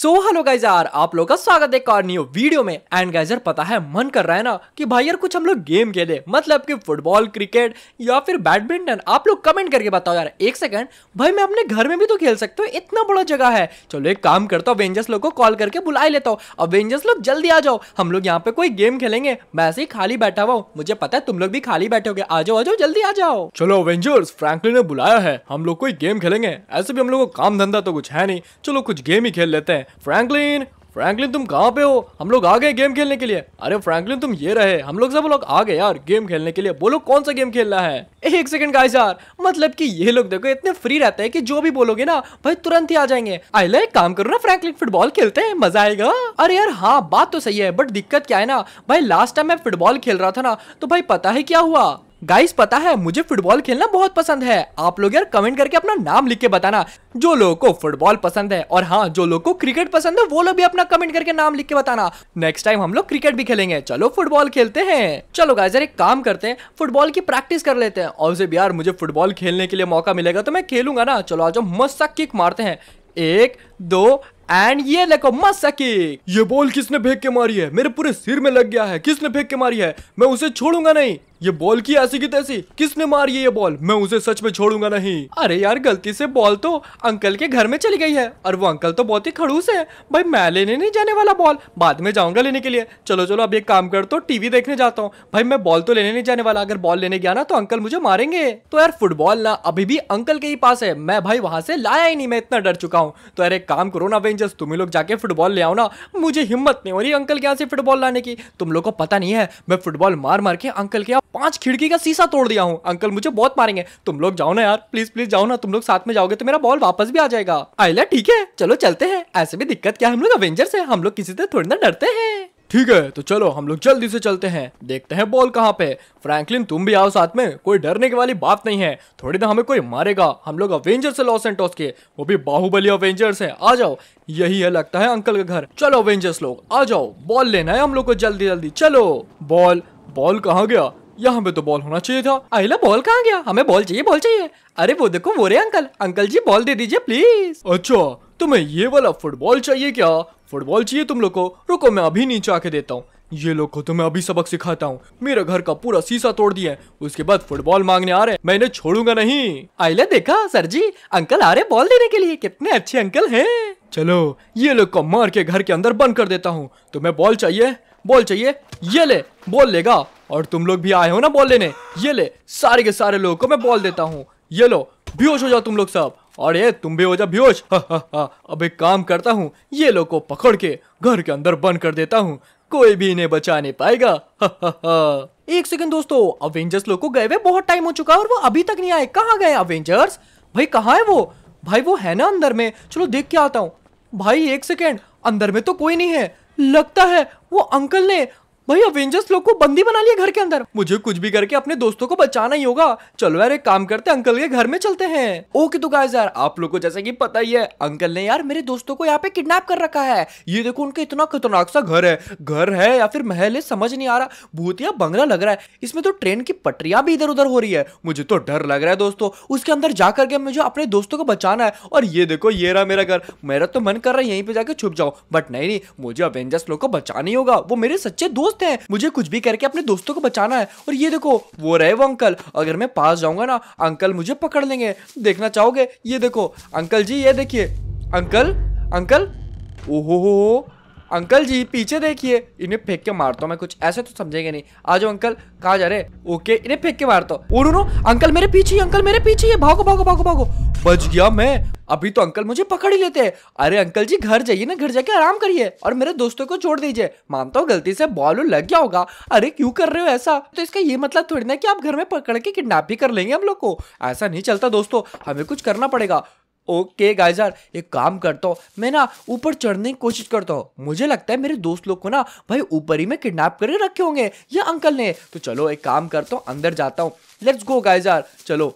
So hello guys यार आप लोग का स्वागत है एक और न्यू वीडियो में एंड गाइज यार पता है मन कर रहा है ना कि भाई यार कुछ हम लोग गेम खेले मतलब कि फुटबॉल क्रिकेट या फिर बैडमिंटन आप लोग कमेंट करके बताओ यार एक सेकंड भाई मैं अपने घर में भी तो खेल सकता हूँ इतना बड़ा जगह है चलो एक काम करता हूँ अवेंजर्स लोग को कॉल करके बुला लेता हूँ अवेंजर्स लोग जल्दी आ जाओ हम लोग यहाँ पे कोई गेम खेलेंगे मैं ऐसे ही खाली बैठा हुआ मुझे पता है तुम लोग भी खाली गए आ जाओ आ जाओ जल्दी आ जाओ चलो अवेंजर्स फ्रेंकली ने बुलाया है हम लोग कोई गेम खेलेंगे ऐसे भी हम लोग को काम धंधा तो कुछ है नहीं चलो कुछ गेम ही खेल लेते हैं फ्रैंकलिन फ्रैंकलिन तुम कहाँ पे हो हम लोग आ गए गेम खेलने के लिए अरे फ्रैंकलिन तुम ये रहे हम लोग सब लोग आ गए यार गेम खेलने के लिए बोलो कौन सा गेम खेलना है एक सेकंड गाइस यार मतलब कि ये लोग देखो इतने फ्री रहते हैं कि जो भी बोलोगे ना भाई तुरंत ही आ जाएंगे आई लाइक काम करो ना फ्रैंकलिन फुटबॉल खेलते हैं मजा आएगा अरे यार हाँ बात तो सही है बट दिक्कत क्या है ना भाई लास्ट टाइम मैं फुटबॉल खेल रहा था ना तो भाई पता है क्या हुआ गाइस पता है मुझे फुटबॉल खेलना बहुत पसंद है आप लोग यार कमेंट करके अपना नाम लिख के बताना जो लोगों को फुटबॉल पसंद है और हाँ जो लोग को क्रिकेट पसंद है वो लोग भी अपना कमेंट करके नाम लिख के बताना नेक्स्ट टाइम हम लोग क्रिकेट भी खेलेंगे चलो फुटबॉल खेलते हैं चलो गाइस यार एक काम करते हैं फुटबॉल की प्रैक्टिस कर लेते हैं और जब यार मुझे फुटबॉल खेलने के लिए मौका मिलेगा तो मैं खेलूंगा ना चलो आज मस्त सा किक मारते हैं एक दो एंड ये देखो मस्त किक ये बॉल किसने फेंक के मारी है मेरे पूरे सिर में लग गया है किसने फेंक के मारी है मैं उसे छोड़ूंगा नहीं ये बॉल की ऐसी की तैसी किसने मारी है ये बॉल मैं उसे सच में छोड़ूंगा नहीं अरे यार गलती से बॉल तो अंकल के घर में चली गई है और वो अंकल तो बहुत ही खड़ूस है भाई मैं लेने नहीं जाने वाला बॉल बाद में जाऊंगा लेने के लिए चलो चलो अब एक काम कर तो टीवी देखने जाता हूँ भाई मैं बॉल तो लेने नहीं जाने वाला अगर बॉल लेने गया ना तो अंकल मुझे मारेंगे तो यार फुटबॉल ना अभी भी अंकल के ही पास है मैं भाई वहां से लाया ही नहीं मैं इतना डर चुका हूँ तो यार एक काम करो ना अवेंजर्स तुम्हें लोग जाके फुटबॉल ले आओ ना मुझे हिम्मत नहीं हो रही अंकल के यहाँ से फुटबॉल लाने की तुम लोग को पता नहीं है मैं फुटबॉल मार मार के अंकल के पांच खिड़की का शीशा तोड़ दिया हूँ अंकल मुझे बहुत मारेंगे तुम लोग जाओ ना यार प्लीज प्लीज जाओ ना तुम लोग साथ में जाओगे तो मेरा बॉल वापस भी आ जाएगा आइला ठीक है चलो चलते हैं ऐसे भी दिक्कत क्या हम लोग अवेंजर्स है हम लोग किसी से थोड़ी ना डरते हैं ठीक है तो चलो हम लोग जल्दी से चलते हैं देखते हैं बॉल कहाँ पे फ्रैंकलिन तुम भी आओ साथ में कोई डरने की वाली बात नहीं है थोड़ी देर हमें कोई मारेगा हम लोग अवेंजर्स है लॉस एंटोस के वो भी बाहुबली अवेंजर्स है आ जाओ यही है लगता है अंकल का घर चलो अवेंजर्स लोग आ जाओ बॉल लेना है हम लोग को जल्दी जल्दी चलो बॉल बॉल कहाँ गया यहाँ पे तो बॉल होना चाहिए था अहिला बॉल कहाँ गया हमें बॉल चाहिए बॉल चाहिए अरे वो देखो वो रे अंकल अंकल जी बॉल दे दीजिए प्लीज अच्छा तुम्हें ये वाला फुटबॉल चाहिए क्या फुटबॉल चाहिए तुम लोग को रुको मैं अभी नीचे आके देता हूँ ये लोग को तो मैं अभी सबक सिखाता हूँ मेरा घर का पूरा शीशा तोड़ दिया है उसके बाद फुटबॉल मांगने आ रहे मैं इन्हें छोड़ूंगा नहीं आइला देखा सर जी अंकल आ रहे बॉल देने के लिए कितने अच्छे अंकल हैं चलो ये लोग को मार के घर के अंदर बंद कर देता हूँ तुम्हें बॉल चाहिए बॉल चाहिए ये ले बॉल लेगा और तुम लोग भी आए हो ना बॉल लेने ये ले सारे के सारे लोगों को मैं बॉल देता हूँ ये लो बेहोश हो जाओ तुम लोग सब और ये तुम भी हो जाओ बेहोश अब एक काम करता हूँ ये लोग को पकड़ के घर के अंदर बंद कर देता हूँ कोई भी इन्हें बचा नहीं पाएगा एक सेकंड दोस्तों अवेंजर्स लोग को गए हुए बहुत टाइम हो चुका है और वो अभी तक नहीं आए कहाँ गए अवेंजर्स भाई कहाँ है वो भाई वो है ना अंदर में चलो देख के आता हूँ भाई एक सेकेंड अंदर में तो कोई नहीं है लगता है वो अंकल ने भाई अवेंजर्स लोग को बंदी बना लिया घर के अंदर मुझे कुछ भी करके अपने दोस्तों को बचाना ही होगा चलो यार एक काम करते अंकल के घर में चलते हैं ओके तो गाइस यार आप लोग को जैसे कि पता ही है अंकल ने यार मेरे दोस्तों को यहाँ पे किडनैप कर रखा है ये देखो उनका इतना खतरनाक सा घर है घर है या फिर महल है समझ नहीं आ रहा भूतिया बंगला लग रहा है इसमें तो ट्रेन की पटरिया भी इधर उधर हो रही है मुझे तो डर लग रहा है दोस्तों उसके अंदर जा करके मुझे अपने दोस्तों को बचाना है और ये देखो ये रहा मेरा घर मेरा तो मन कर रहा है यहीं पे जाकर छुप जाओ बट नहीं नहीं मुझे अवेंजर्स लोग को बचाना ही होगा वो मेरे सच्चे दोस्त सकते हैं मुझे कुछ भी करके अपने दोस्तों को बचाना है और ये देखो वो रहे वो अंकल अगर मैं पास जाऊंगा ना अंकल मुझे पकड़ लेंगे देखना चाहोगे ये देखो अंकल जी ये देखिए अंकल अंकल ओहो हो अंकल जी पीछे देखिए इन्हें फेंक के मारता हूँ मैं कुछ ऐसे तो समझेंगे नहीं आ जाओ अंकल कहा जा रहे ओके इन्हें फेंक के मारता हूँ उड़ो अंकल मेरे पीछे अंकल मेरे पीछे भागो भागो भागो भागो बच गया मैं अभी तो अंकल मुझे पकड़ ही लेते हैं अरे अंकल जी घर जाइए ना घर जाके आराम करिए और मेरे दोस्तों को छोड़ दीजिए मानता हूँ गलती से बॉल लग गया होगा अरे क्यों कर रहे हो ऐसा तो इसका ये मतलब थोड़ी ना कि आप घर में पकड़ के किडनैप भी कर लेंगे हम लोग को ऐसा नहीं चलता दोस्तों हमें कुछ करना पड़ेगा ओके गाइस यार एक काम करता हूँ मैं ना ऊपर चढ़ने की कोशिश करता हूँ मुझे लगता है मेरे दोस्त लोग को ना भाई ऊपर ही में किडनैप कर रखे होंगे या अंकल ने तो चलो एक काम करता हूँ अंदर जाता हूँ लेट्स गो गाइस यार चलो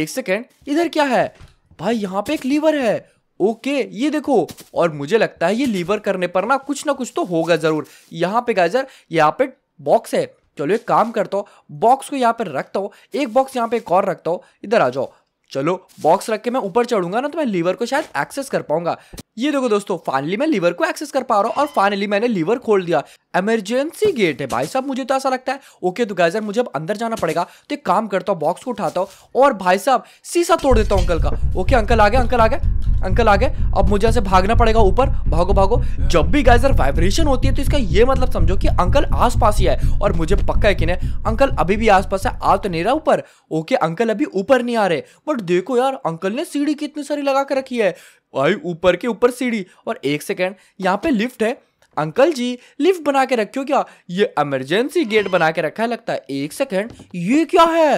एक सेकेंड इधर क्या है भाई यहाँ पे एक लीवर है ओके okay, ये देखो और मुझे लगता है ये लीवर करने पर ना कुछ ना कुछ तो होगा ज़रूर यहाँ पे गाजर यहाँ पे बॉक्स है चलो एक काम करता हूँ बॉक्स को यहाँ पे रखता हूँ एक बॉक्स यहाँ पे एक और रखता हूँ इधर आ जाओ चलो बॉक्स रख के मैं ऊपर चढ़ूंगा ना तो मैं लीवर को शायद एक्सेस कर पाऊंगा ये देखो दोस्तों फाइनली मैं लीवर को एक्सेस कर पा रहा हूँ और फाइनली मैंने लीवर खोल दिया एमरजेंसी गेट है भाई साहब मुझे तो ऐसा लगता है ओके तो गाइजर मुझे अब अंदर जाना पड़ेगा तो एक काम करता हूँ बॉक्स को उठाता हूँ और भाई साहब शीशा तोड़ देता हूँ अंकल का ओके अंकल आ गए अंकल आ गए अंकल आ गए अब मुझे ऐसे भागना पड़ेगा ऊपर भागो भागो जब भी गाइजर वाइब्रेशन होती है तो इसका ये मतलब समझो कि अंकल पास ही है और मुझे पक्का यकीन है अंकल अभी भी पास है आ तो नहीं रहा ऊपर ओके अंकल अभी ऊपर नहीं आ रहे बट देखो यार अंकल ने सीढ़ी कितनी सारी लगा के रखी है भाई ऊपर के ऊपर सीढ़ी और एक सेकेंड यहाँ पे लिफ्ट है अंकल जी लिफ्ट बना के रखियो क्या ये इमरजेंसी गेट बना के रखा है लगता है एक सेकेंड ये क्या है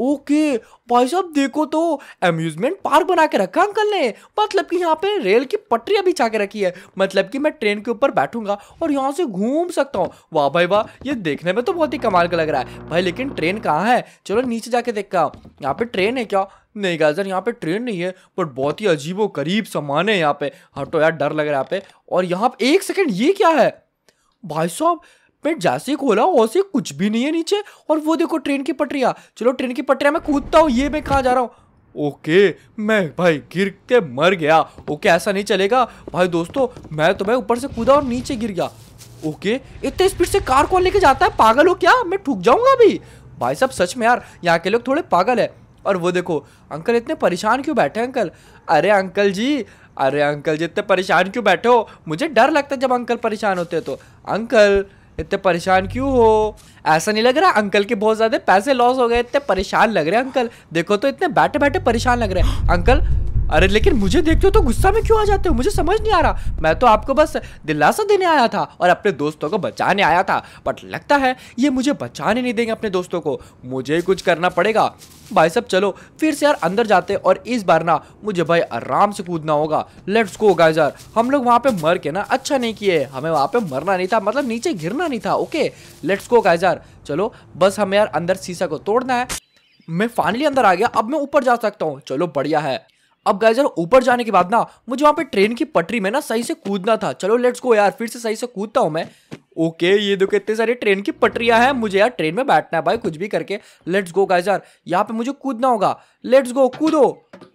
ओके भाई साहब देखो तो अम्यूजमेंट पार्क बना के रखा अंकल ने मतलब कि यहाँ पे रेल की पटरियाँ बिछा के रखी है मतलब कि मैं ट्रेन के ऊपर बैठूंगा और यहाँ से घूम सकता हूँ वाह भाई वाह ये देखने में तो बहुत ही कमाल का लग रहा है भाई लेकिन ट्रेन कहाँ है चलो नीचे जाके देखता हूँ यहाँ पे ट्रेन है क्या नहीं गाजर यहाँ पे ट्रेन नहीं है बट बहुत ही अजीबो करीब सामान है यहाँ पे हटो हाँ, तो यार डर लग रहा है यहाँ पे और यहाँ पे एक सेकेंड ये क्या है भाई साहब मैं जैसे ही खोला वैसे कुछ भी नहीं है नीचे और वो देखो ट्रेन की पटरिया चलो ट्रेन की पटरिया मैं कूदता हूँ ये मैं कहा जा रहा हूँ ओके मैं भाई गिर के मर गया ओके ऐसा नहीं चलेगा भाई दोस्तों मैं तो भाई ऊपर से कूदा और नीचे गिर गया ओके इतने स्पीड से कार कौन लेके जाता है पागल हो क्या मैं ठुक जाऊंगा अभी भाई साहब सच में यार यहाँ के लोग थोड़े पागल है और वो देखो अंकल इतने परेशान क्यों बैठे अंकल अरे अंकल जी अरे अंकल जी इतने परेशान क्यों बैठे हो मुझे डर लगता है जब अंकल परेशान होते हैं तो अंकल इतने परेशान क्यों हो ऐसा नहीं लग रहा अंकल के बहुत ज़्यादा पैसे लॉस हो गए इतने परेशान लग रहे हैं अंकल देखो तो इतने बैठे बैठे परेशान लग रहे हैं अंकल अरे लेकिन मुझे देखते हो तो गुस्सा में क्यों आ जाते हो मुझे समझ नहीं आ रहा मैं तो आपको बस दिलासा देने आया था और अपने दोस्तों को बचाने आया था बट लगता है ये मुझे बचाने नहीं देंगे अपने दोस्तों को मुझे कुछ करना पड़ेगा भाई सब चलो फिर से यार अंदर जाते और इस बार ना मुझे भाई आराम से कूदना होगा लेट्स गो गाइस यार हम लोग वहाँ पे मर के ना अच्छा नहीं किए हमें वहाँ पे मरना नहीं था मतलब नीचे गिरना नहीं था ओके लेट्स गो गाइस यार चलो बस हमें यार अंदर शीशा को तोड़ना है मैं फाइनली अंदर आ गया अब मैं ऊपर जा सकता हूँ चलो बढ़िया है अब गाइजर ऊपर जाने के बाद ना मुझे वहां पे ट्रेन की पटरी में ना सही से कूदना था चलो लेट्स गो यार फिर से सही से कूदता हूँ मैं ओके ये देखो इतने सारे ट्रेन की पटरियां हैं मुझे यार ट्रेन में बैठना है भाई कुछ भी करके लेट्स गो गाइजर यार यहाँ पे मुझे कूदना होगा लेट्स गो कूदो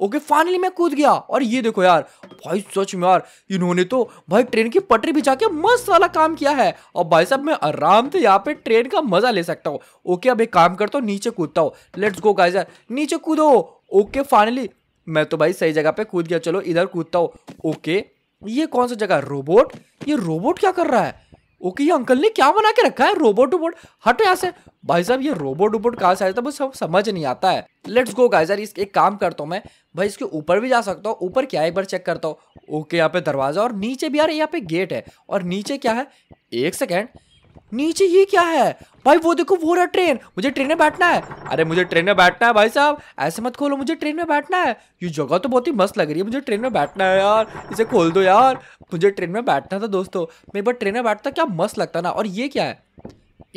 ओके फाइनली मैं कूद गया और ये देखो यार भाई सच में यार इन्होंने तो भाई ट्रेन की पटरी बिछा के मस्त वाला काम किया है और भाई साहब मैं आराम से यहाँ पे ट्रेन का मजा ले सकता हूँ ओके अब एक काम करता हूँ नीचे कूदता हूँ लेट्स गो गाइजर नीचे कूदो ओके फाइनली मैं तो भाई सही जगह पे कूद गया चलो इधर कूदता हूँ ओके ये कौन सा जगह रोबोट ये रोबोट क्या कर रहा है ओके ये अंकल ने क्या बना के रखा है रोबोट रोबोट हटो यहाँ से भाई साहब ये रोबोट उबोट कहाँ से आया था बस समझ नहीं आता है लेट्स गो गाइस यार एक काम करता हूँ मैं भाई इसके ऊपर भी जा सकता हूँ ऊपर क्या एक बार चेक करता हूँ ओके यहाँ पे दरवाजा और नीचे भी यार यहाँ पे गेट है और नीचे क्या है एक सेकेंड नीचे ये क्या है भाई वो देखो वो रहा ट्रेन मुझे ट्रेन में बैठना है अरे मुझे ट्रेन में बैठना है भाई साहब ऐसे मत खोलो मुझे ट्रेन में बैठना है ये जगह तो बहुत ही मस्त लग रही है मुझे ट्रेन में बैठना है यार इसे खोल दो यार मुझे ट्रेन में बैठना था दोस्तों मैं एक बार ट्रेन में बैठता क्या मस्त लगता ना और ये क्या है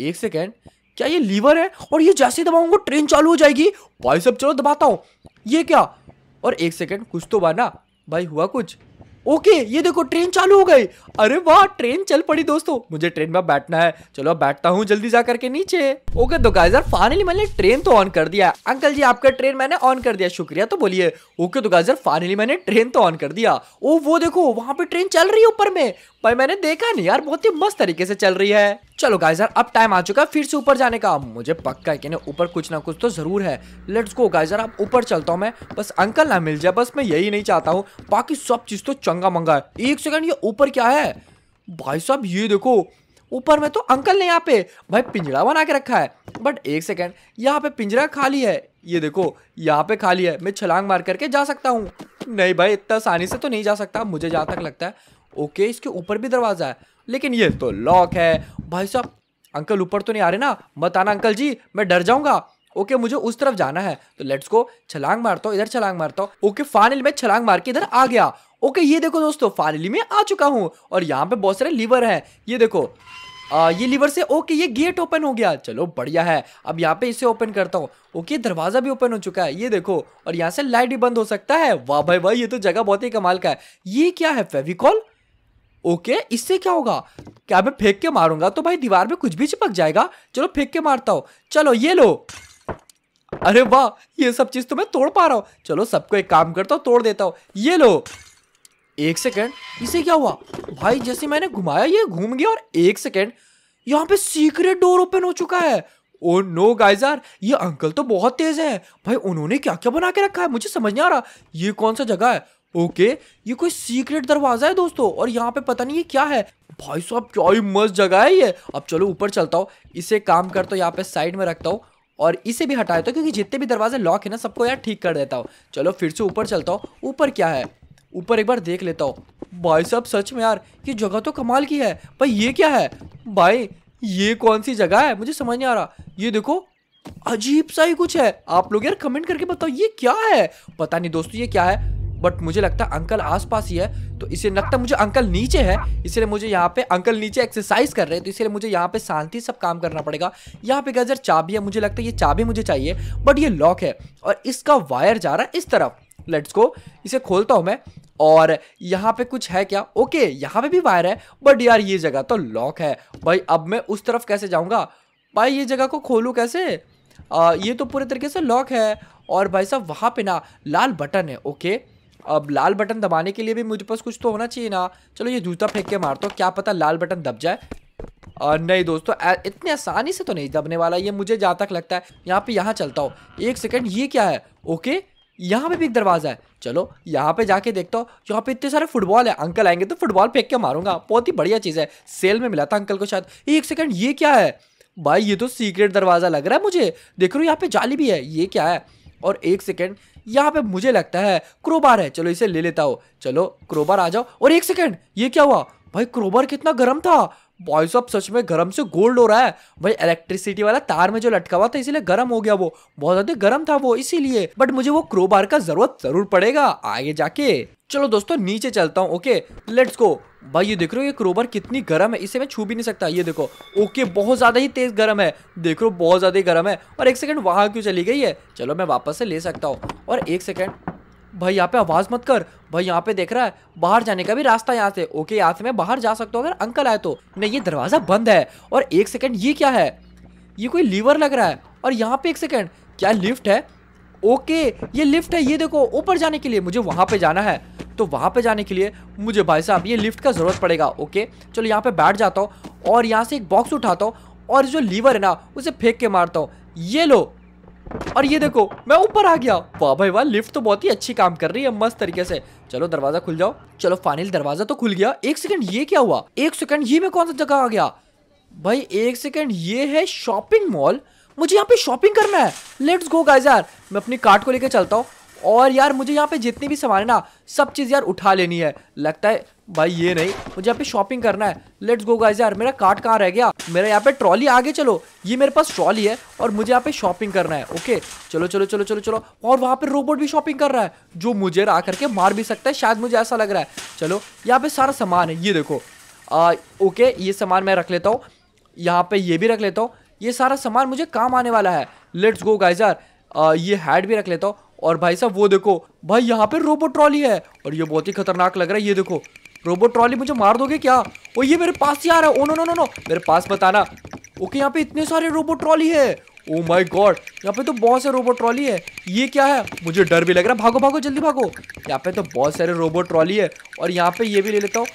एक सेकेंड क्या ये लीवर है और ये जैसे दबाऊंगा ट्रेन चालू हो जाएगी भाई साहब चलो दबाता हूँ ये क्या और एक सेकेंड कुछ तो हुआ ना भाई हुआ कुछ ओके ये देखो ट्रेन चालू हो गई अरे वाह ट्रेन चल पड़ी दोस्तों मुझे ट्रेन में बैठना है चलो अब बैठता हूँ जल्दी जा करके नीचे ओके तो गाइस यार फाइनली मैंने ट्रेन तो ऑन कर दिया अंकल जी आपका ट्रेन मैंने ऑन कर दिया शुक्रिया तो बोलिए ओके तो गाइस यार फाइनली मैंने ट्रेन तो ऑन कर दिया ओ वो देखो वहां पे ट्रेन चल रही है ऊपर में भाई मैंने देखा नहीं यार बहुत ही मस्त तरीके से चल रही है चलो गाइस यार अब टाइम आ चुका है फिर से ऊपर जाने का मुझे पक्का है कि ना ऊपर कुछ ना कुछ तो जरूर है लेट्स गो गाइस यार अब ऊपर चलता हूँ मैं बस अंकल ना मिल जाए बस मैं यही नहीं चाहता हूँ बाकी सब चीज़ तो चंगा मंगा है एक सेकंड ये ऊपर क्या है भाई साहब ये देखो ऊपर में तो अंकल ने यहाँ पे भाई पिंजरा बना के रखा है बट एक सेकेंड यहाँ पे पिंजरा खाली है ये देखो यहाँ पे खाली है मैं छलांग मार करके जा सकता हूँ नहीं भाई इतना आसानी से तो नहीं जा सकता मुझे जहाँ तक लगता है ओके इसके ऊपर भी दरवाज़ा है लेकिन ये तो लॉक है भाई साहब अंकल ऊपर तो नहीं आ रहे ना मत आना अंकल जी मैं डर जाऊंगा ओके मुझे उस तरफ जाना है तो लेट्स को छलांग मारता हूँ इधर छलांग मारता हूँ ओके फाइनल में छलांग मार के इधर आ गया ओके ये देखो दोस्तों फाइनली मैं आ चुका हूँ और यहाँ पे बहुत सारे लीवर है ये देखो आ, ये लीवर से ओके ये गेट ओपन हो गया चलो बढ़िया है अब यहाँ पे इसे ओपन करता हूँ ओके दरवाज़ा भी ओपन हो चुका है ये देखो और यहाँ से लाइट भी बंद हो सकता है वाह भाई वाह ये तो जगह बहुत ही कमाल का है ये क्या है फेविकॉल ओके इससे क्या होगा क्या मैं फेंक के मारूंगा तो भाई दीवार में कुछ भी चिपक जाएगा चलो फेंक के मारता हूँ चलो ये लो अरे वाह ये सब चीज तो मैं तोड़ पा रहा हूँ चलो सबको एक काम करता हूँ तोड़ देता हूँ ये लो एक सेकेंड इसे क्या हुआ भाई जैसे मैंने घुमाया ये घूम गया और एक सेकेंड यहाँ पे सीक्रेट डोर ओपन हो चुका है ओ नो गाइज यार ये अंकल तो बहुत तेज है भाई उन्होंने क्या क्या बना के रखा है मुझे समझ नहीं आ रहा ये कौन सा जगह है ओके ये कोई सीक्रेट दरवाजा है दोस्तों और यहाँ पे पता नहीं है क्या है भाई साहब क्या ही मस्त जगह है ये अब चलो ऊपर चलता हूँ इसे काम करता हूँ यहाँ पे साइड में रखता हूँ और इसे भी हटाया तो क्योंकि जितने भी दरवाजे लॉक है ना सबको यार ठीक कर देता हूँ चलो फिर से ऊपर चलता हूँ ऊपर क्या है ऊपर एक बार देख लेता हूँ भाई साहब सच में यार ये जगह तो कमाल की है पर ये क्या है भाई ये कौन सी जगह है मुझे समझ नहीं आ रहा ये देखो अजीब सा ही कुछ है आप लोग यार कमेंट करके बताओ ये क्या है पता नहीं दोस्तों ये क्या है बट मुझे लगता है अंकल आसपास ही है तो इसे लगता मुझे अंकल नीचे है इसलिए मुझे यहाँ पे अंकल नीचे एक्सरसाइज कर रहे हैं तो इसलिए मुझे यहाँ पे शांति सब काम करना पड़ेगा यहाँ पे गजर चाबी है मुझे लगता है ये चाबी मुझे चाहिए बट ये लॉक है और इसका वायर जा रहा है इस तरफ लेट्स गो इसे खोलता हूँ मैं और यहाँ पे कुछ है क्या ओके यहाँ पे भी वायर है बट यार ये जगह तो लॉक है भाई अब मैं उस तरफ कैसे जाऊँगा भाई ये जगह को खोलूँ कैसे आ, ये तो पूरे तरीके से लॉक है और भाई साहब वहाँ पे ना लाल बटन है ओके अब लाल बटन दबाने के लिए भी मुझे पास कुछ तो होना चाहिए ना चलो ये जूता फेंक के मारता हूँ क्या पता लाल बटन दब जाए और नहीं दोस्तों इतने आसानी से तो नहीं दबने वाला ये मुझे जहाँ तक लगता है यहाँ पे यहाँ चलता हो एक सेकंड ये क्या है ओके यहाँ पे भी एक दरवाज़ा है चलो यहाँ पे जाके देखता हूँ यहाँ पे इतने सारे फुटबॉल है अंकल आएंगे तो फुटबॉल फेंक के मारूंगा बहुत ही बढ़िया चीज़ है सेल में मिला था अंकल को शायद एक सेकेंड ये क्या है भाई ये तो सीक्रेट दरवाज़ा लग रहा है मुझे देख रहा हूँ यहाँ पे जाली भी है ये क्या है और एक सेकेंड यहाँ पे मुझे लगता है क्रोबार है चलो इसे ले लेता हो चलो क्रोबार आ जाओ और एक सेकेंड ये क्या हुआ भाई क्रोबार कितना गर्म था भाई साहब सच में गर्म से गोल्ड हो रहा है भाई इलेक्ट्रिसिटी वाला तार में जो लटका हुआ था इसीलिए गर्म हो गया वो बहुत ज्यादा गर्म था वो इसीलिए बट मुझे वो क्रोबार का जरूरत जरूर पड़ेगा आगे जाके चलो दोस्तों नीचे चलता हूँ ओके लेट्स गो भाई ये देख रहे हो ये क्रोबर कितनी गर्म है इसे मैं छू भी नहीं सकता ये देखो ओके बहुत ज़्यादा ही तेज़ गर्म है देख रहे हो बहुत ज़्यादा ही गर्म है और एक सेकंड वहां क्यों चली गई है चलो मैं वापस से ले सकता हूँ और एक सेकंड भाई यहाँ पे आवाज़ मत कर भाई यहाँ पे देख रहा है बाहर जाने का भी रास्ता यहाँ से ओके यहाँ से मैं बाहर जा सकता हूँ अगर अंकल आए तो नहीं ये दरवाज़ा बंद है और एक सेकेंड ये क्या है ये कोई लीवर लग रहा है और यहाँ पे एक सेकेंड क्या लिफ्ट है ओके ये लिफ्ट है ये देखो ऊपर जाने के लिए मुझे वहाँ पे जाना है तो वहाँ पे जाने के लिए मुझे भाई साहब ये लिफ्ट का ज़रूरत पड़ेगा ओके चलो यहाँ पे बैठ जाता हूँ और यहाँ से एक बॉक्स उठाता हूँ और जो लीवर है ना उसे फेंक के मारता हूँ ये लो और ये देखो मैं ऊपर आ गया वाह भाई वाह लिफ्ट तो बहुत ही अच्छी काम कर रही है मस्त तरीके से चलो दरवाजा खुल जाओ चलो फाइनल दरवाजा तो खुल गया एक सेकंड ये क्या हुआ एक सेकंड ये मैं कौन सा जगह आ गया भाई एक सेकंड ये है शॉपिंग मॉल मुझे यहाँ पे शॉपिंग करना है लेट्स गो गाइस यार मैं अपनी कार्ट को लेकर चलता हूँ और यार मुझे यहाँ पे जितनी भी सामान है ना सब चीज़ यार उठा लेनी है लगता है भाई ये नहीं मुझे यहाँ पे शॉपिंग करना है लेट्स गो गाइस यार मेरा कार्ट कहाँ रह गया मेरा यहाँ पे ट्रॉली आगे चलो ये मेरे पास ट्रॉली है और मुझे यहाँ पे शॉपिंग करना है ओके चलो चलो चलो चलो चलो और वहाँ पे रोबोट भी शॉपिंग कर रहा है जो मुझे आ करके मार भी सकता है शायद मुझे ऐसा लग रहा है चलो यहाँ पे सारा सामान है ये देखो आ, ओके ये सामान मैं रख लेता हूँ यहाँ पे ये भी रख लेता हूँ ये सारा सामान मुझे काम आने वाला है लेट्स गो गाइजर यार ये हैड भी रख लेता हूँ और भाई साहब वो देखो भाई यहाँ पे रोबोट ट्रॉली है और ये बहुत ही खतरनाक लग रहा है ये देखो रोबोट ट्रॉली मुझे मार दोगे क्या और ये मेरे पास ही आ रहा है oh no no no no मेरे पास बताना ओके यहाँ पे इतने सारे रोबोट ट्रॉली है ओ माई गॉड यहाँ पे तो बहुत सारे रोबोट ट्रॉली है ये क्या है मुझे डर भी लग रहा है भागो भागो जल्दी भागो यहाँ पे तो बहुत सारे रोबोट ट्रॉली है और यहाँ पे ये भी ले लेता हूँ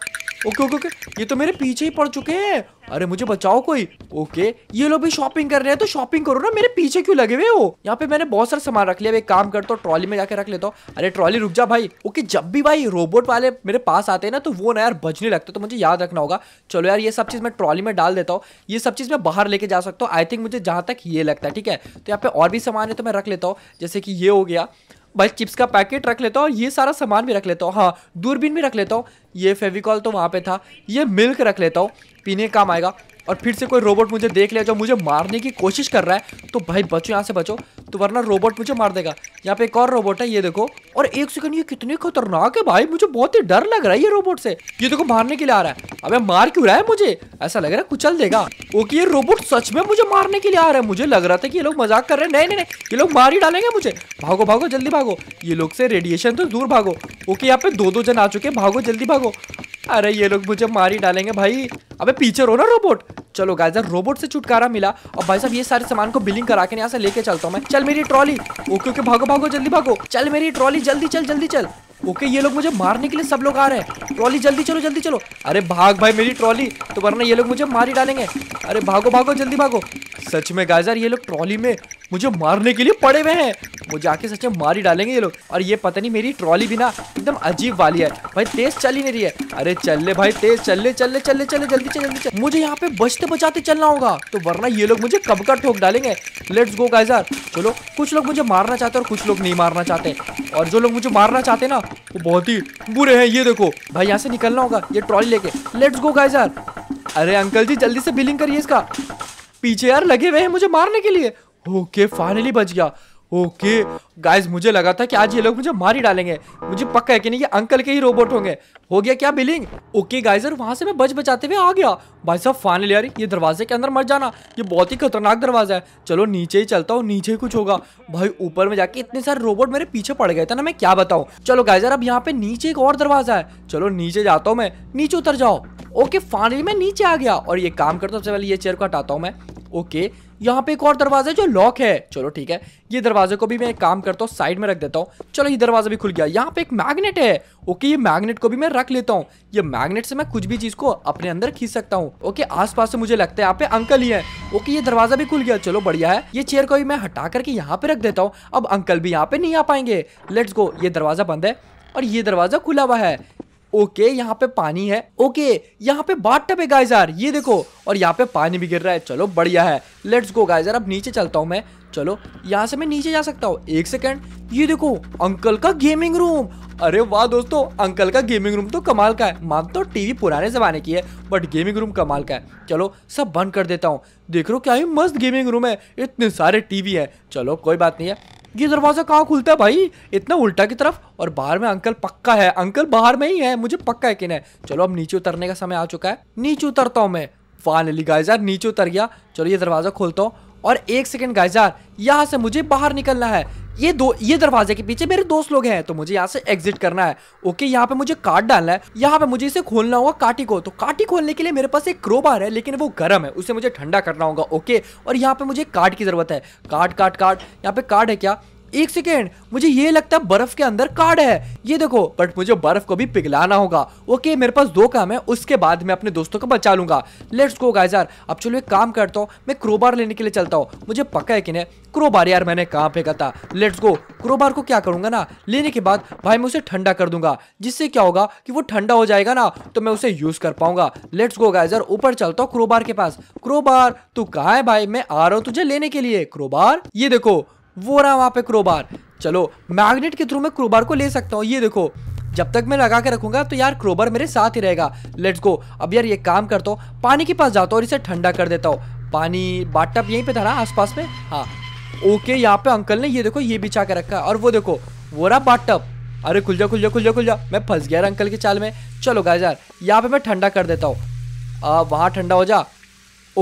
ओके ओके ओके ये तो मेरे पीछे ही पड़ चुके हैं अरे मुझे बचाओ कोई ओके ये लोग भी शॉपिंग कर रहे हैं तो शॉपिंग करो ना मेरे पीछे क्यों लगे हुए हो यहाँ पे मैंने बहुत सारा सामान रख लिया एक काम करता हूँ ट्रॉली में जाके रख लेता हूँ अरे ट्रॉली रुक जा भाई ओके जब भी भाई रोबोट वाले मेरे पास आते हैं ना तो वो ना यार बजने लगते तो मुझे याद रखना होगा चलो यार ये सब चीज मैं ट्रॉली में डाल देता हूँ ये सब चीज मैं बाहर लेके जा सकता हूँ आई थिंक मुझे जहाँ तक ये लगता है ठीक है तो यहाँ पे और भी सामान है तो मैं रख लेता हूँ जैसे कि ये हो गया भाई चिप्स का पैकेट रख लेता हूँ और ये सारा सामान भी रख लेता हूँ हाँ दूरबीन भी रख लेता हूँ ये फेविकॉल तो वहाँ पे था ये मिल्क रख लेता हूँ पीने काम आएगा और फिर से कोई रोबोट मुझे देख लिया जो मुझे मारने की कोशिश कर रहा है तो भाई बचो यहाँ से बचो तो वरना रोबोट मुझे मार देगा यहाँ पे एक और रोबोट है ये देखो और एक सेकंड ये कितने खतरनाक है भाई मुझे बहुत ही डर लग रहा है ये रोबोट से ये देखो मारने के लिए आ रहा है अबे मार क्यों रहा है मुझे ऐसा लग रहा है कुचल देगा ओके ये रोबोट सच में मुझे मारने के लिए आ रहा है मुझे लग रहा था कि ये लोग मजाक कर रहे हैं नहीं नहीं नहीं ये लोग मार ही डालेंगे मुझे भागो भागो जल्दी भागो ये लोग से रेडिएशन तो दूर भागो ओके यहाँ पे दो दो जन आ चुके भागो जल्दी भागो अरे ये लोग मुझे मार ही डालेंगे भाई अबे पीछे रो ना रोबोट चलो गाइस रोबोट से छुटकारा मिला और भाई साहब ये सारे सामान को बिलिंग करा के यहाँ से लेके चलता हूँ मैं चल मेरी ट्रॉली ओके ओके भागो भागो जल्दी भागो चल मेरी ट्रॉली जल्दी चल जल्दी चल ओके ये लोग मुझे मारने के लिए सब लोग आ रहे हैं ट्रॉली जल्दी चलो जल्दी चलो अरे भाग भाई मेरी ट्रॉली तो वरना ये लोग मुझे मार ही डालेंगे अरे भागो भागो जल्दी भागो सच में गाजर ये लोग ट्रॉली में मुझे मारने के लिए पड़े हुए हैं मुझे आके सच में मार ही डालेंगे ये लोग और ये पता नहीं मेरी ट्रॉली भी ना एकदम अजीब वाली है भाई तेज चल ही नहीं रही है अरे चल ले भाई तेज चल ले चल ले चल ले चल ले जल्दी चल जल्दी चल मुझे यहाँ पे बचते बचाते चलना होगा तो वरना ये लोग मुझे कब का ठोक डालेंगे लेट्स गो गाइजर चलो कुछ लोग मुझे मारना चाहते हैं और कुछ लोग नहीं मारना चाहते और जो लोग मुझे मारना चाहते ना वो बहुत ही बुरे हैं ये देखो भाई यहाँ से निकलना होगा ये ट्रॉली लेके लेट्स गो गाइस यार अरे अंकल जी जल्दी से बिलिंग करिए इसका पीछे यार लगे हुए हैं मुझे मारने के लिए ओके फाइनली बच गया ओके गाइस मुझे लगा था कि आज ये लोग मुझे मार ही डालेंगे मुझे पक्का है कि नहीं ये अंकल के ही रोबोट होंगे हो गया क्या बिलिंग ओके गाइस यार वहां से मैं बच बचाते हुए आ गया भाई साहब फाइनल यार ये दरवाजे के अंदर मर जाना ये बहुत ही खतरनाक दरवाजा है चलो नीचे ही चलता हूँ नीचे ही कुछ होगा भाई ऊपर में जाके इतने सारे रोबोट मेरे पीछे पड़ गए थे ना मैं क्या बताऊँ चलो गाइजर अब यहाँ पे नीचे एक और दरवाजा है चलो नीचे जाता हूँ मैं नीचे उतर जाओ ओके फाइनली मैं नीचे आ गया और ये काम करता हूँ सबसे पहले ये चेयर को हटाता हूँ मैं ओके okay, यहाँ पे एक और दरवाजा है जो लॉक है चलो ठीक है ये दरवाजे को भी मैं एक काम करता हूँ साइड में रख देता हूँ चलो ये दरवाजा भी खुल गया यहाँ पे एक मैग्नेट है ओके ये मैग्नेट को भी मैं रख लेता हूँ ये मैग्नेट से मैं कुछ भी चीज को अपने अंदर खींच सकता हूँ ओके पास से मुझे लगता है यहाँ पे अंकल ही है ओके ये दरवाजा भी खुल गया चलो बढ़िया है ये चेयर को भी मैं हटा करके यहाँ पे रख देता हूँ अब अंकल भी यहाँ पे नहीं आ पाएंगे लेट्स गो ये दरवाजा बंद है और ये दरवाजा खुला हुआ है ओके okay, यहाँ पे पानी है ओके okay, यहाँ पे बाट टप है गाइजार ये देखो और यहाँ पे पानी भी गिर रहा है चलो बढ़िया है लेट्स गो गाइजर अब नीचे चलता हूँ मैं चलो यहाँ से मैं नीचे जा सकता हूँ एक सेकंड ये देखो अंकल का गेमिंग रूम अरे वाह दोस्तों अंकल का गेमिंग रूम तो कमाल का है मान तो टीवी पुराने जमाने की है बट गेमिंग रूम कमाल का है चलो सब बंद कर देता हूँ देख रहा क्या ही मस्त गेमिंग रूम है इतने सारे टीवी है चलो कोई बात नहीं है ये दरवाज़ा कहाँ खुलता है भाई इतना उल्टा की तरफ और बाहर में अंकल पक्का है अंकल बाहर में ही है मुझे पक्का है कि नहीं चलो अब नीचे उतरने का समय आ चुका है नीचे उतरता हूँ मैं फाइनली गाइस यार नीचे उतर गया चलो ये दरवाज़ा खोलता हूँ और एक सेकेंड गायजार यार यहाँ से मुझे बाहर निकलना है ये दो ये दरवाजे के पीछे मेरे दोस्त लोग हैं तो मुझे यहाँ से एग्जिट करना है ओके यहाँ पे मुझे काट डालना है यहाँ पे मुझे इसे खोलना होगा काटी को तो काटी खोलने के लिए मेरे पास एक क्रोबार है लेकिन वो गर्म है उसे मुझे ठंडा करना होगा ओके और यहाँ पे मुझे कार्ड की जरूरत है काट काट काट यहाँ पे कार्ड है क्या एक सेकेंड मुझे ये लगता है बर्फ के अंदर कार्ड है ये देखो बट मुझे बर्फ को भी पिघलाना होगा ओके मेरे पास दो काम है उसके बाद मैं अपने दोस्तों को बचा लूंगा लेट्स गो गाइस यार अब चलो एक काम करता हूँ मैं क्रोबार लेने के लिए चलता हूँ मुझे पक्का है कि नहीं क्रोबार यार मैंने कहाँ फेंका था लेट्स गो क्रोबार को क्या करूंगा ना लेने के बाद भाई मैं उसे ठंडा कर दूंगा जिससे क्या होगा कि वो ठंडा हो जाएगा ना तो मैं उसे यूज कर पाऊंगा लेट्स गो गाइस यार ऊपर चलता हूँ क्रोबार के पास क्रोबार तू कहा है भाई मैं आ रहा हूँ तुझे लेने के लिए क्रोबार ये देखो वो रहा वहाँ पे क्रोबार चलो मैग्नेट के थ्रू मैं क्रोबार को ले सकता हूँ ये देखो जब तक मैं लगा के रखूंगा तो यार क्रोबर मेरे साथ ही रहेगा लेट्स गो अब यार ये काम करता हूँ पानी के पास जाता हूँ और इसे ठंडा कर देता हूँ पानी बाटअप यहीं पे था ना आसपास में हाँ ओके यहाँ पे अंकल ने ये देखो ये बिछा के रखा और वो देखो वो रहा बाटअप अरे खुल जा खुल जा खुल जा खुल जा मैं फंस गया अंकल के चाल में चलो गाय यार यहाँ पे मैं ठंडा कर देता हूँ वहाँ ठंडा हो जा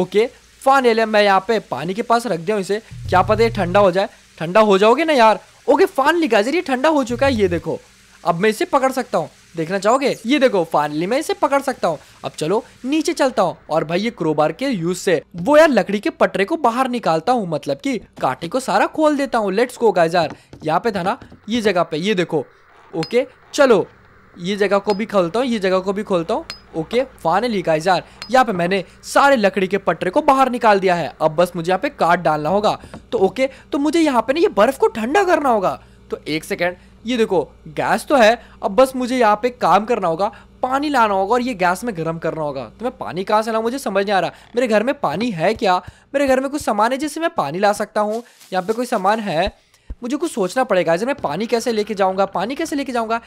ओके फान मैं यहाँ पे पानी के पास रख दिया इसे क्या पता ये ठंडा हो जाए ठंडा हो जाओगे ना यार ओके फाइनली गाइजर ये ठंडा हो चुका है ये देखो अब मैं इसे पकड़ सकता हूँ देखना चाहोगे ये देखो फाइनली मैं इसे पकड़ सकता हूँ अब चलो नीचे चलता हूँ और भाई ये क्रोबार के यूज से वो यार लकड़ी के पटरे को बाहर निकालता हूँ मतलब कि कांटे को सारा खोल देता हूँ लेट्स गो यार यहाँ पे था ना ये जगह पे ये देखो ओके चलो ये जगह को भी खोलता हूँ ये जगह को भी खोलता हूँ ओके फाइनली गाइज यार यहाँ पे मैंने सारे लकड़ी के पटरे को बाहर निकाल दिया है अब बस मुझे यहाँ पे काट डालना होगा तो ओके तो मुझे यहाँ पे ना ये बर्फ को ठंडा करना होगा तो एक सेकेंड ये देखो गैस तो है अब बस मुझे यहाँ पे काम करना होगा पानी लाना होगा और ये गैस में गर्म करना होगा तो मैं पानी कहाँ से लाऊँ मुझे समझ नहीं आ रहा मेरे घर में पानी है क्या मेरे घर में कुछ सामान है जिससे मैं पानी ला सकता हूँ यहाँ पे कोई सामान है मुझे कुछ सोचना पड़ेगा गाइजर मैं पानी कैसे लेके जाऊँगा पानी कैसे लेके जाऊँगा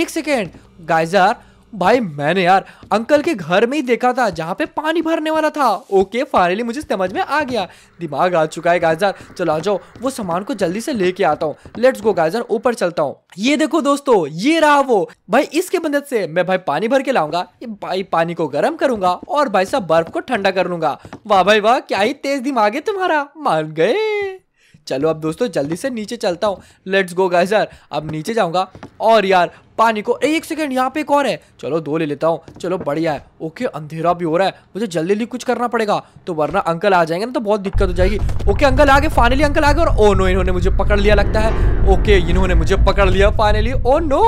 एक सेकेंड गाइजर भाई मैंने यार अंकल के घर में ही देखा था जहाँ पे पानी भरने वाला था ओके फाइनली मुझे समझ में आ गया दिमाग आ चुका है गाजर चलो आ जाओ वो सामान को जल्दी से लेके आता हूँ लेट्स गो गाजर ऊपर चलता हूँ ये देखो दोस्तों ये रहा वो भाई इसके मदद से मैं भाई पानी भर के लाऊंगा भाई पानी को गर्म करूंगा और भाई साहब बर्फ को ठंडा कर लूंगा वाह भाई वाह क्या ही तेज दिमाग है तुम्हारा मान गए चलो अब दोस्तों जल्दी से नीचे चलता हूँ लेट्स गो गाइस यार अब नीचे जाऊँगा और यार पानी को एक सेकेंड यहाँ पे एक और है चलो दो ले लेता हूँ चलो बढ़िया है ओके अंधेरा भी हो रहा है मुझे जल्दी जल्दी कुछ करना पड़ेगा तो वरना अंकल आ जाएंगे ना तो बहुत दिक्कत हो जाएगी ओके अंकल आगे फाइनली अंकल आगे और ओ oh, नो इन्होंने मुझे पकड़ लिया लगता है ओके इन्होंने मुझे पकड़ लिया फाइनली ओ नो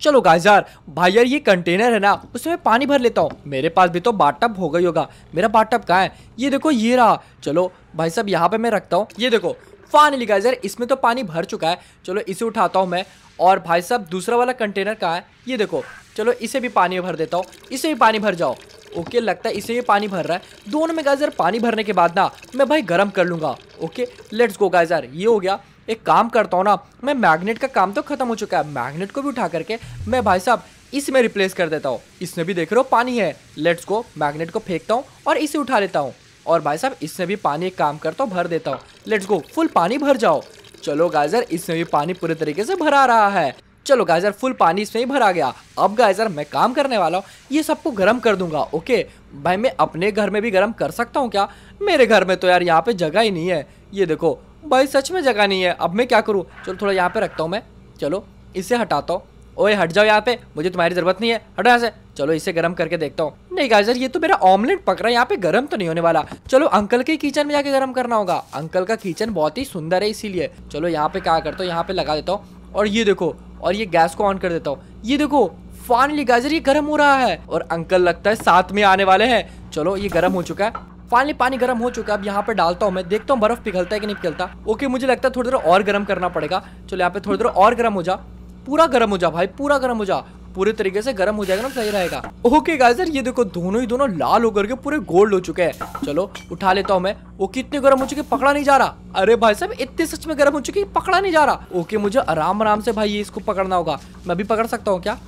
चलो गाजार भाई यार ये कंटेनर है ना उसमें पानी भर लेता हूँ मेरे पास भी तो बाटअप हो गई होगा मेरा बाटअप कहाँ है ये देखो ये रहा चलो भाई साहब यहाँ पे मैं रखता हूँ ये देखो फाइनली गाइस यार इसमें तो पानी भर चुका है चलो इसे उठाता हूँ मैं और भाई साहब दूसरा वाला कंटेनर कहाँ है ये देखो चलो इसे भी पानी भर देता हूँ इसे भी पानी भर जाओ ओके लगता है इसे भी पानी भर रहा है दोनों में गाइजर पानी भरने के बाद ना मैं भाई गर्म कर लूँगा ओके लेट्स गो गाइजर ये हो गया एक काम करता हूँ ना मैं मैग्नेट का काम तो खत्म हो चुका है मैग्नेट को भी उठा करके मैं भाई साहब इसमें रिप्लेस कर देता हूँ इसमें भी देख रहे हो पानी है लेट्स गो मैग्नेट को फेंकता हूँ और इसे उठा लेता हूँ और भाई साहब इसमें भी पानी एक काम करता हूँ भर देता हूँ लेट्स गो फुल पानी भर जाओ चलो गाइजर इसमें भी पानी पूरे तरीके से भरा रहा है चलो गाइजर फुल पानी इसमें ही भरा गया अब गाइजर मैं काम करने वाला हूँ ये सबको गर्म कर दूंगा ओके भाई मैं अपने घर में भी गर्म कर सकता हूँ क्या मेरे घर में तो यार यहाँ पे जगह ही नहीं है ये देखो भाई सच में जगह नहीं है अब मैं क्या करूँ चलो थोड़ा यहाँ पे रखता हूँ मैं चलो इसे हटाता हूँ ओए हट जाओ यहाँ पे मुझे तुम्हारी जरूरत नहीं है हटो यहाँ से चलो इसे गर्म करके देखता हूँ नहीं गाजर ये तो मेरा ऑमलेट पक रहा है यहाँ पे गरम तो नहीं होने वाला चलो अंकल के किचन में जाके गर्म करना होगा अंकल का किचन बहुत ही सुंदर है इसीलिए चलो यहाँ पे क्या करता हूँ यहाँ पे लगा देता हूँ और ये देखो और ये गैस को ऑन कर देता हूँ ये देखो फाइनली गाजर ये गर्म हो रहा है और अंकल लगता है साथ में आने वाले हैं चलो ये गर्म हो चुका है फाइनली पानी गर्म हो चुका है अब यहाँ पे डालता हूँ मैं देखता हूँ बर्फ पिघलता है कि नहीं पिघलता ओके मुझे लगता है थोड़ी देर और गर्म करना पड़ेगा चलो यहाँ पे थोड़ी देर और गर्म हो जा पूरा गर्म हो जा भाई पूरा गर्म हो जा पूरे तरीके से गर्म हो जाएगा ना सही रहेगा ओके गाइस यार ये देखो दोनों ही दोनों लाल होकर के पूरे गोल्ड हो चुके हैं चलो उठा लेता हूँ मैं वो कितने गर्म हो चुके पकड़ा नहीं जा रहा अरे भाई साहब इतने सच में गर्म हो चुके पकड़ा नहीं जा रहा ओके मुझे आराम आराम से भाई ये इसको पकड़ना होगा मैं भी पकड़ सकता हूँ क्या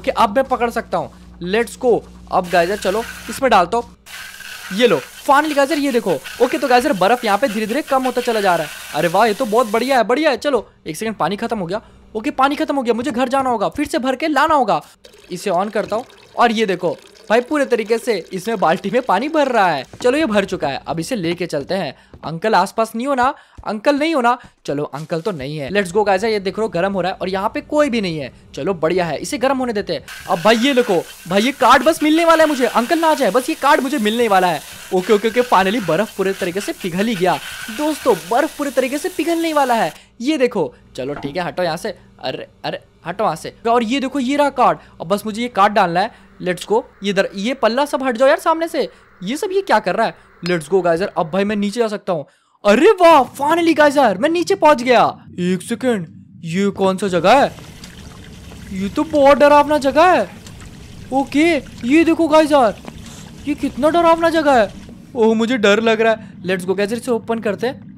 ओके अब मैं पकड़ सकता हूँ लेट्स को अब गाइजर चलो इसमें डालता हूँ ये लो फाइनली गाइजर ये देखो ओके तो गाइजर बर्फ यहाँ पे धीरे धीरे कम होता चला जा रहा है अरे वाह ये तो बहुत बढ़िया है बढ़िया है चलो एक सेकंड पानी खत्म हो गया ओके पानी खत्म हो गया मुझे घर जाना होगा फिर से भर के लाना होगा इसे ऑन करता हूँ और ये देखो भाई पूरे तरीके से इसमें बाल्टी में पानी भर रहा है चलो ये भर चुका है अब इसे लेके चलते हैं अंकल आसपास नहीं होना अंकल नहीं होना चलो अंकल तो नहीं है लेट्स गो गाइस ये देख गर्म हो रहा है और यहाँ पे कोई भी नहीं है चलो बढ़िया है इसे गर्म होने देते हैं अब भाई ये देखो भाई ये कार्ड बस मिलने वाला है मुझे अंकल ना आ जाए बस ये कार्ड मुझे मिलने वाला है ओके ओके ओके फाइनली बर्फ पूरे तरीके से पिघल ही गया दोस्तों बर्फ पूरे तरीके से पिघलने वाला है ये देखो चलो ठीक है हटो यहाँ से अरे अरे हटो वहाँ से और ये देखो ये रहा कार्ड अब बस मुझे ये कार्ड डालना है लेट्स गो इधर ये पल्ला सब हट जाओ यार सामने से ये सब ये क्या कर रहा है लेट्स गो गाइजर अब भाई मैं नीचे जा सकता हूँ अरे वाह फाइनली गाइजर मैं नीचे पहुंच गया एक सेकेंड ये कौन सा जगह है ये तो बहुत डरावना जगह है ओके ये देखो गाइजर ये कितना डरावना जगह है ओह मुझे डर लग रहा है लेट्स गो गाइजर इसे ओपन करते हैं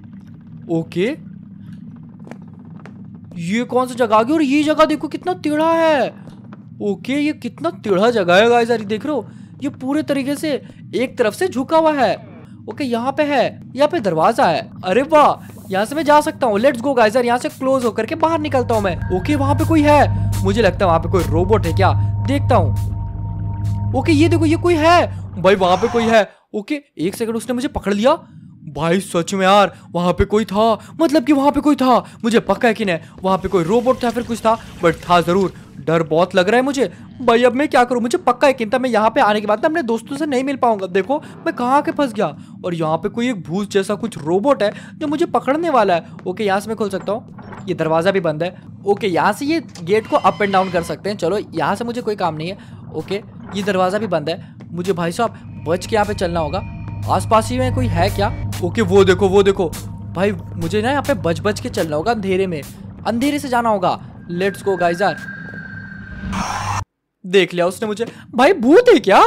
ओके ये कौन सा जगह आ गया और ये जगह देखो कितना टेढ़ा है ओके ये कितना टेढ़ा जगह है गाइस यार देख रहे हो ये पूरे तरीके से एक तरफ से झुका हुआ है ओके यहाँ पे है यहाँ पे दरवाजा है अरे वाह यहाँ से मैं जा सकता हूँ लेट्स गो गाइस यार यहाँ से क्लोज होकर के बाहर निकलता हूँ मैं ओके वहाँ पे कोई है मुझे लगता है वहाँ पे कोई रोबोट है क्या देखता हूँ ओके ये देखो ये कोई है भाई वहाँ पे कोई है ओके एक सेकंड उसने मुझे पकड़ लिया भाई सच में यार वहाँ पे कोई था मतलब कि वहाँ पे कोई था मुझे पक्का यकीन है वहाँ पे कोई रोबोट था फिर कुछ था बट था ज़रूर डर बहुत लग रहा है मुझे भाई अब मैं क्या करूँ मुझे पक्का यकीन था मैं यहाँ पे आने के बाद ना अपने दोस्तों से नहीं मिल पाऊंगा देखो मैं कहाँ के फंस गया और यहाँ पे कोई एक भूत जैसा कुछ रोबोट है जो मुझे पकड़ने वाला है ओके यहाँ से मैं खोल सकता हूँ ये दरवाज़ा भी बंद है ओके यहाँ से ये गेट को अप एंड डाउन कर सकते हैं चलो यहाँ से मुझे कोई काम नहीं है ओके ये दरवाज़ा भी बंद है मुझे भाई साहब बच के यहाँ पे चलना होगा आसपास ही में कोई है क्या ओके वो देखो वो देखो भाई मुझे ना यहाँ पे बच बच के चलना होगा अंधेरे में अंधेरे से जाना होगा लेट्स गो गाइस यार देख लिया उसने मुझे भाई भूत है क्या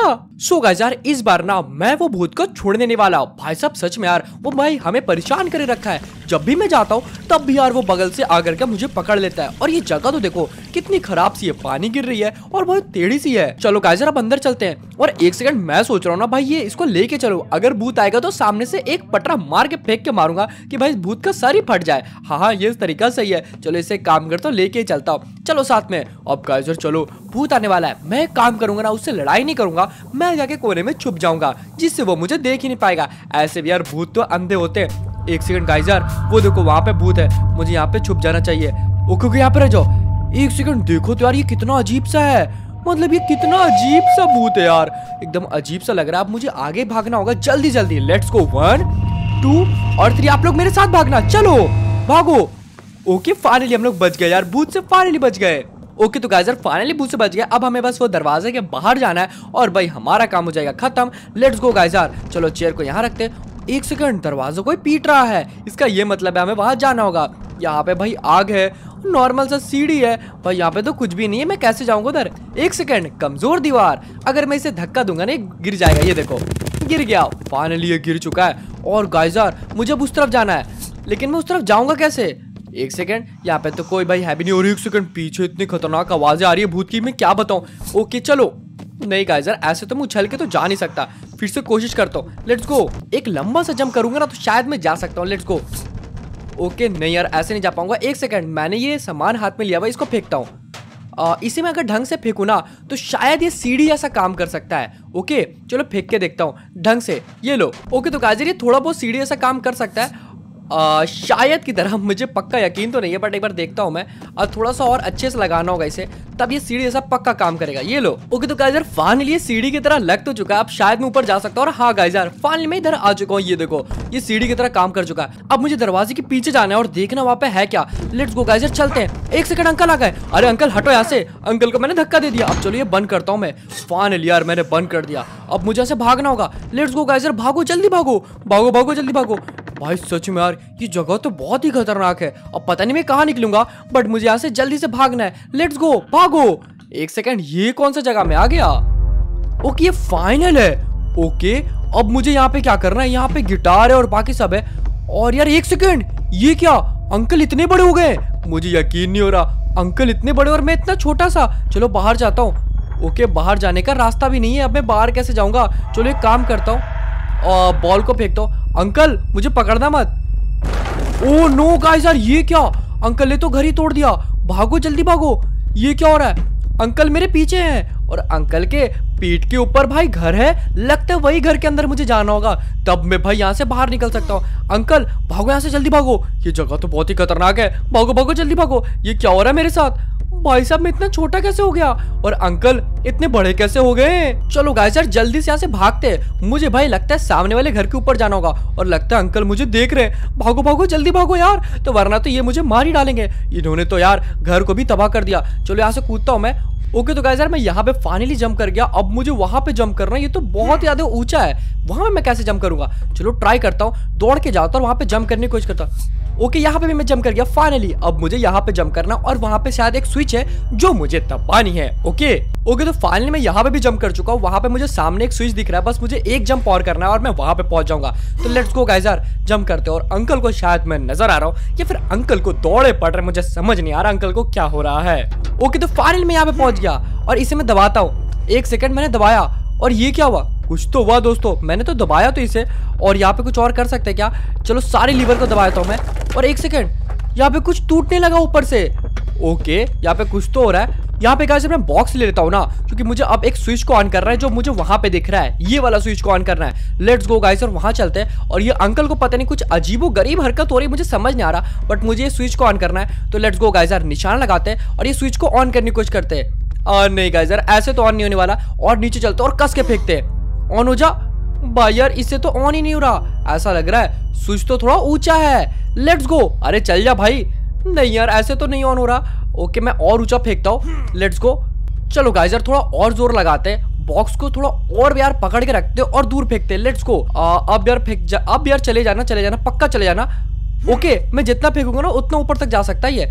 सो so गाइस यार इस बार ना मैं वो भूत को छोड़ने नहीं वाला भाई साहब सच में यार वो भाई हमें परेशान कर रखा है जब भी मैं जाता हूँ तब भी यार वो बगल से आकर के मुझे पकड़ लेता है और ये जगह तो देखो कितनी खराब सी है पानी गिर रही है और बहुत टेढ़ी सी है चलो गाइजर अब अंदर चलते हैं और एक सेकंड मैं सोच रहा हूँ ना भाई ये इसको लेके चलो अगर भूत आएगा तो सामने से एक पटरा मार के फेंक के मारूंगा कि भाई भूत का सर ही फट जाए हाँ हाँ ये तरीका सही है चलो इसे काम करता तो हूँ लेके चलता हूँ चलो साथ में अब गाइजर चलो भूत आने वाला है मैं काम करूंगा ना उससे लड़ाई नहीं करूंगा मैं जाके कोने में छुप जाऊंगा जिससे वो मुझे देख ही नहीं पाएगा ऐसे भी यार भूत तो अंधे होते हैं एक सेकंड गाइस यार वो देखो वहाँ पे भूत है मुझे यहाँ पे छुप जाना चाहिए ओके ओके यहाँ पे रह जाओ एक सेकंड देखो तो यार ये कितना अजीब सा है मतलब ये कितना अजीब सा भूत है यार एकदम अजीब सा लग रहा है अब मुझे आगे भागना होगा जल्दी जल्दी लेट्स गो वन टू और थ्री आप लोग मेरे साथ भागना चलो भागो ओके फाइनली हम लोग बच गए यार भूत से फाइनली बच गए ओके तो गाइजर फाइनली भूत से बच गया अब हमें बस वो दरवाजे के बाहर जाना है और भाई हमारा काम हो जाएगा खत्म लेट्स गो गाइजर चलो चेयर को यहाँ रखते एक सेकंड दरवाजों कोई पीट रहा है इसका ये मतलब है हमें वहाँ जाना होगा यहाँ पे भाई आग है नॉर्मल सा सीढ़ी है भाई यहाँ पे तो कुछ भी नहीं है मैं कैसे जाऊँगा उधर एक सेकंड कमज़ोर दीवार अगर मैं इसे धक्का दूंगा ना गिर जाएगा ये देखो गिर गया फाइनली ये गिर चुका है और गाइजर मुझे अब उस तरफ जाना है लेकिन मैं उस तरफ जाऊँगा कैसे एक सेकंड यहाँ पे तो कोई भाई है भी नहीं और एक सेकंड पीछे इतनी खतरनाक आवाज़ें आ रही है भूत की मैं क्या बताऊँ ओके चलो नहीं गाइजर ऐसे तो मैं उछल के तो जा नहीं सकता फिर से कोशिश करता हूँ लेट्स गो एक लंबा सा जंप करूंगा ना तो शायद मैं जा सकता हूँ लेट्स गो ओके नहीं यार ऐसे नहीं जा पाऊंगा एक सेकंड मैंने ये सामान हाथ में लिया हुआ इसको फेंकता हूँ इसे मैं अगर ढंग से फेंकू ना तो शायद ये सीढ़ी ऐसा काम कर सकता है ओके चलो फेंक के देखता हूँ ढंग से ये लो ओके तो गाजर ये थोड़ा बहुत सीढ़ी ऐसा काम कर सकता है आ, शायद की तरह मुझे पक्का यकीन तो नहीं है बट एक बार देखता हूँ मैं और थोड़ा सा और अच्छे से लगाना होगा इसे तब ये सीढ़ी जैसा पक्का काम करेगा ये लो ओके तो गाइजर फाइनली ये सीढ़ी की तरह लग तो चुका है अब शायद मैं ऊपर जा सकता हूँ और हाँ गाइजर फाइनली मैं इधर आ चुका हूँ ये देखो ये सीढ़ी की तरह काम कर चुका है अब मुझे दरवाजे के पीछे जाना है और देखना वहाँ पे है क्या लेट्स गो गाइजर चलते हैं एक सेकंड अंकल आ गए अरे अंकल हटो यहाँ से अंकल को मैंने धक्का दे दिया अब चलो ये बंद करता हूँ मैं फाइनली यार मैंने बंद कर दिया अब मुझे ऐसे भागना होगा लेट्स गो गाइजर भागो जल्दी भागो भागो भागो जल्दी भागो भाई सच में यार ये जगह तो बहुत ही खतरनाक है अब पता नहीं मैं कहा निकलूंगा बट मुझे यहाँ से जल्दी से भागना है लेट्स गो भागो एक सेकेंड ये कौन सा जगह में आ गया ओके ये फाइनल है ओके अब मुझे यहाँ पे क्या करना है यहाँ पे गिटार है और बाकी सब है और यार एक सेकेंड ये क्या अंकल इतने बड़े हो गए मुझे यकीन नहीं हो रहा अंकल इतने बड़े और मैं इतना छोटा सा चलो बाहर जाता हूँ ओके बाहर जाने का रास्ता भी नहीं है अब मैं बाहर कैसे जाऊँगा चलो एक काम करता हूँ बॉल को फेंकता हूँ अंकल मुझे पकड़ना मत ओ नो गाइस यार ये क्या अंकल ने तो घर ही तोड़ दिया भागो जल्दी भागो ये क्या हो रहा है अंकल मेरे पीछे हैं और अंकल के पीठ के ऊपर भाई घर है लगता है वही घर के अंदर मुझे जाना होगा तब मैं भाई यहाँ से बाहर निकल सकता हूँ अंकल भागो यहाँ से जल्दी भागो ये जगह तो बहुत ही खतरनाक है भागो भागो जल्दी भागो ये क्या हो रहा है मेरे साथ भाई साहब मैं इतना छोटा कैसे हो गया और अंकल इतने बड़े कैसे हो गए चलो गाय सर जल्दी से यहाँ से भागते हैं मुझे भाई लगता है सामने वाले घर के ऊपर जाना होगा और लगता है अंकल मुझे देख रहे हैं भागो भागो जल्दी भागो यार तो वरना तो ये मुझे मार ही डालेंगे इन्होंने तो यार घर को भी तबाह कर दिया चलो यहाँ से कूदता हूँ मैं ओके तो गाइस यार मैं यहाँ पे फाइनली जंप कर गया अब मुझे वहां पे जंप करना ये तो बहुत ज्यादा ऊंचा है वहां पे मैं कैसे जंप करूंगा चलो ट्राई करता हूँ दौड़ के जाता हूँ वहां पे जंप करने की कोशिश करता ओके okay, यहाँ पे भी मैं जंप कर गया फाइनली अब मुझे यहाँ पे जंप करना और वहाँ पे शायद एक स्विच है जो मुझे तपानी है ओके okay? ओके okay, तो फाइनली मैं यहाँ पे भी जंप कर चुका हूँ वहाँ पे मुझे सामने एक स्विच दिख रहा है बस मुझे एक जंप और करना है और मैं वहाँ पे पहुंच जाऊंगा तो लेट्स गो गाइजर जम करते और अंकल को शायद मैं नजर आ रहा हूँ या फिर अंकल को दौड़े पड़ रहे मुझे समझ नहीं आ रहा अंकल को क्या हो रहा है ओके तो फाइनल में यहाँ पे पहुंच गया और इसे मैं दबाता हूँ एक सेकंड मैंने दबाया और ये क्या हुआ कुछ तो हुआ दोस्तों मैंने तो दबाया तो इसे और यहाँ पे कुछ और कर सकते हैं क्या चलो सारे लीवर को दबाता हूँ मैं और एक सेकेंड यहाँ पे कुछ टूटने लगा ऊपर से ओके यहाँ पे कुछ तो हो रहा है यहाँ पे गाइस मैं बॉक्स ले लेता हूँ ना क्योंकि मुझे अब एक स्विच को ऑन करना है जो मुझे वहां पे दिख रहा है ये वाला स्विच को ऑन करना है लेट्स गो गाइस और वहां चलते हैं और ये अंकल को पता नहीं कुछ अजीबो गरीब हरकत हो रही मुझे समझ नहीं आ रहा बट मुझे ये स्विच को ऑन करना है तो लेट्स गो गाइजर निशान लगाते हैं और ये स्विच को ऑन करने की कोशिश करते हैं नहीं गाइजर ऐसे तो ऑन नहीं होने वाला और नीचे चलते और कस के फेंकते हैं ऑन हो जा भाई यार इससे तो ऑन ही नहीं हो रहा ऐसा लग रहा है स्विच तो थोड़ा ऊंचा है लेट्स गो अरे चल जा भाई नहीं यार ऐसे तो नहीं ऑन हो रहा ओके मैं और ऊंचा फेंकता हूँ लेट्स गो चलो गाइज यार थोड़ा और जोर लगाते हैं बॉक्स को थोड़ा और यार पकड़ के रखते हैं और दूर फेंकते हैं लेट्स गो अब यार फेंक जा अब यार चले जाना चले जाना पक्का चले जाना ओके मैं जितना फेंकूंगा ना उतना ऊपर तक जा सकता ही है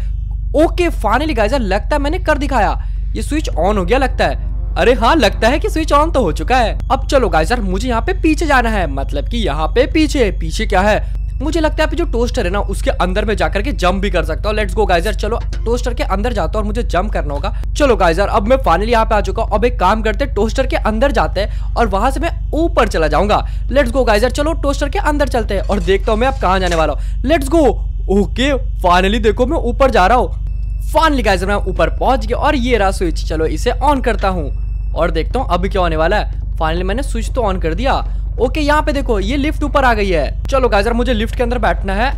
ओके फाइनली गाइज यार लगता है मैंने कर दिखाया ये स्विच ऑन हो गया लगता है अरे हाँ लगता है कि स्विच ऑन तो हो चुका है अब चलो गाइस यार मुझे यहाँ पे पीछे जाना है मतलब कि यहाँ पे पीछे पीछे क्या है मुझे लगता है जो टोस्टर है ना उसके अंदर में जाकर के जंप भी कर सकता हूँ लेट्स गो गाइजर चलो टोस्टर के अंदर जाता हूँ और मुझे जंप करना होगा चलो गाइजर अब मैं फाइनली यहाँ पे आ चुका हूँ अब एक काम करते टोस्टर के अंदर जाते हैं और वहां से मैं ऊपर चला जाऊंगा लेट्स गो गाइजर चलो टोस्टर के अंदर चलते हैं और देखता हूँ मैं अब कहा जाने वाला हूँ लेट्स गो ओके फाइनली देखो मैं ऊपर जा रहा हूँ फाइनली गाइजर मैं ऊपर पहुंच गया और ये रहा स्विच चलो इसे ऑन करता हूँ और देखता हूँ अब क्या होने वाला है फाइनली मैंने स्विच तो ऑन कर दिया ओके यहाँ पे देखो ये लिफ्ट ऊपर आ गई है चलो गाजर मुझे लिफ्ट के अंदर बैठना है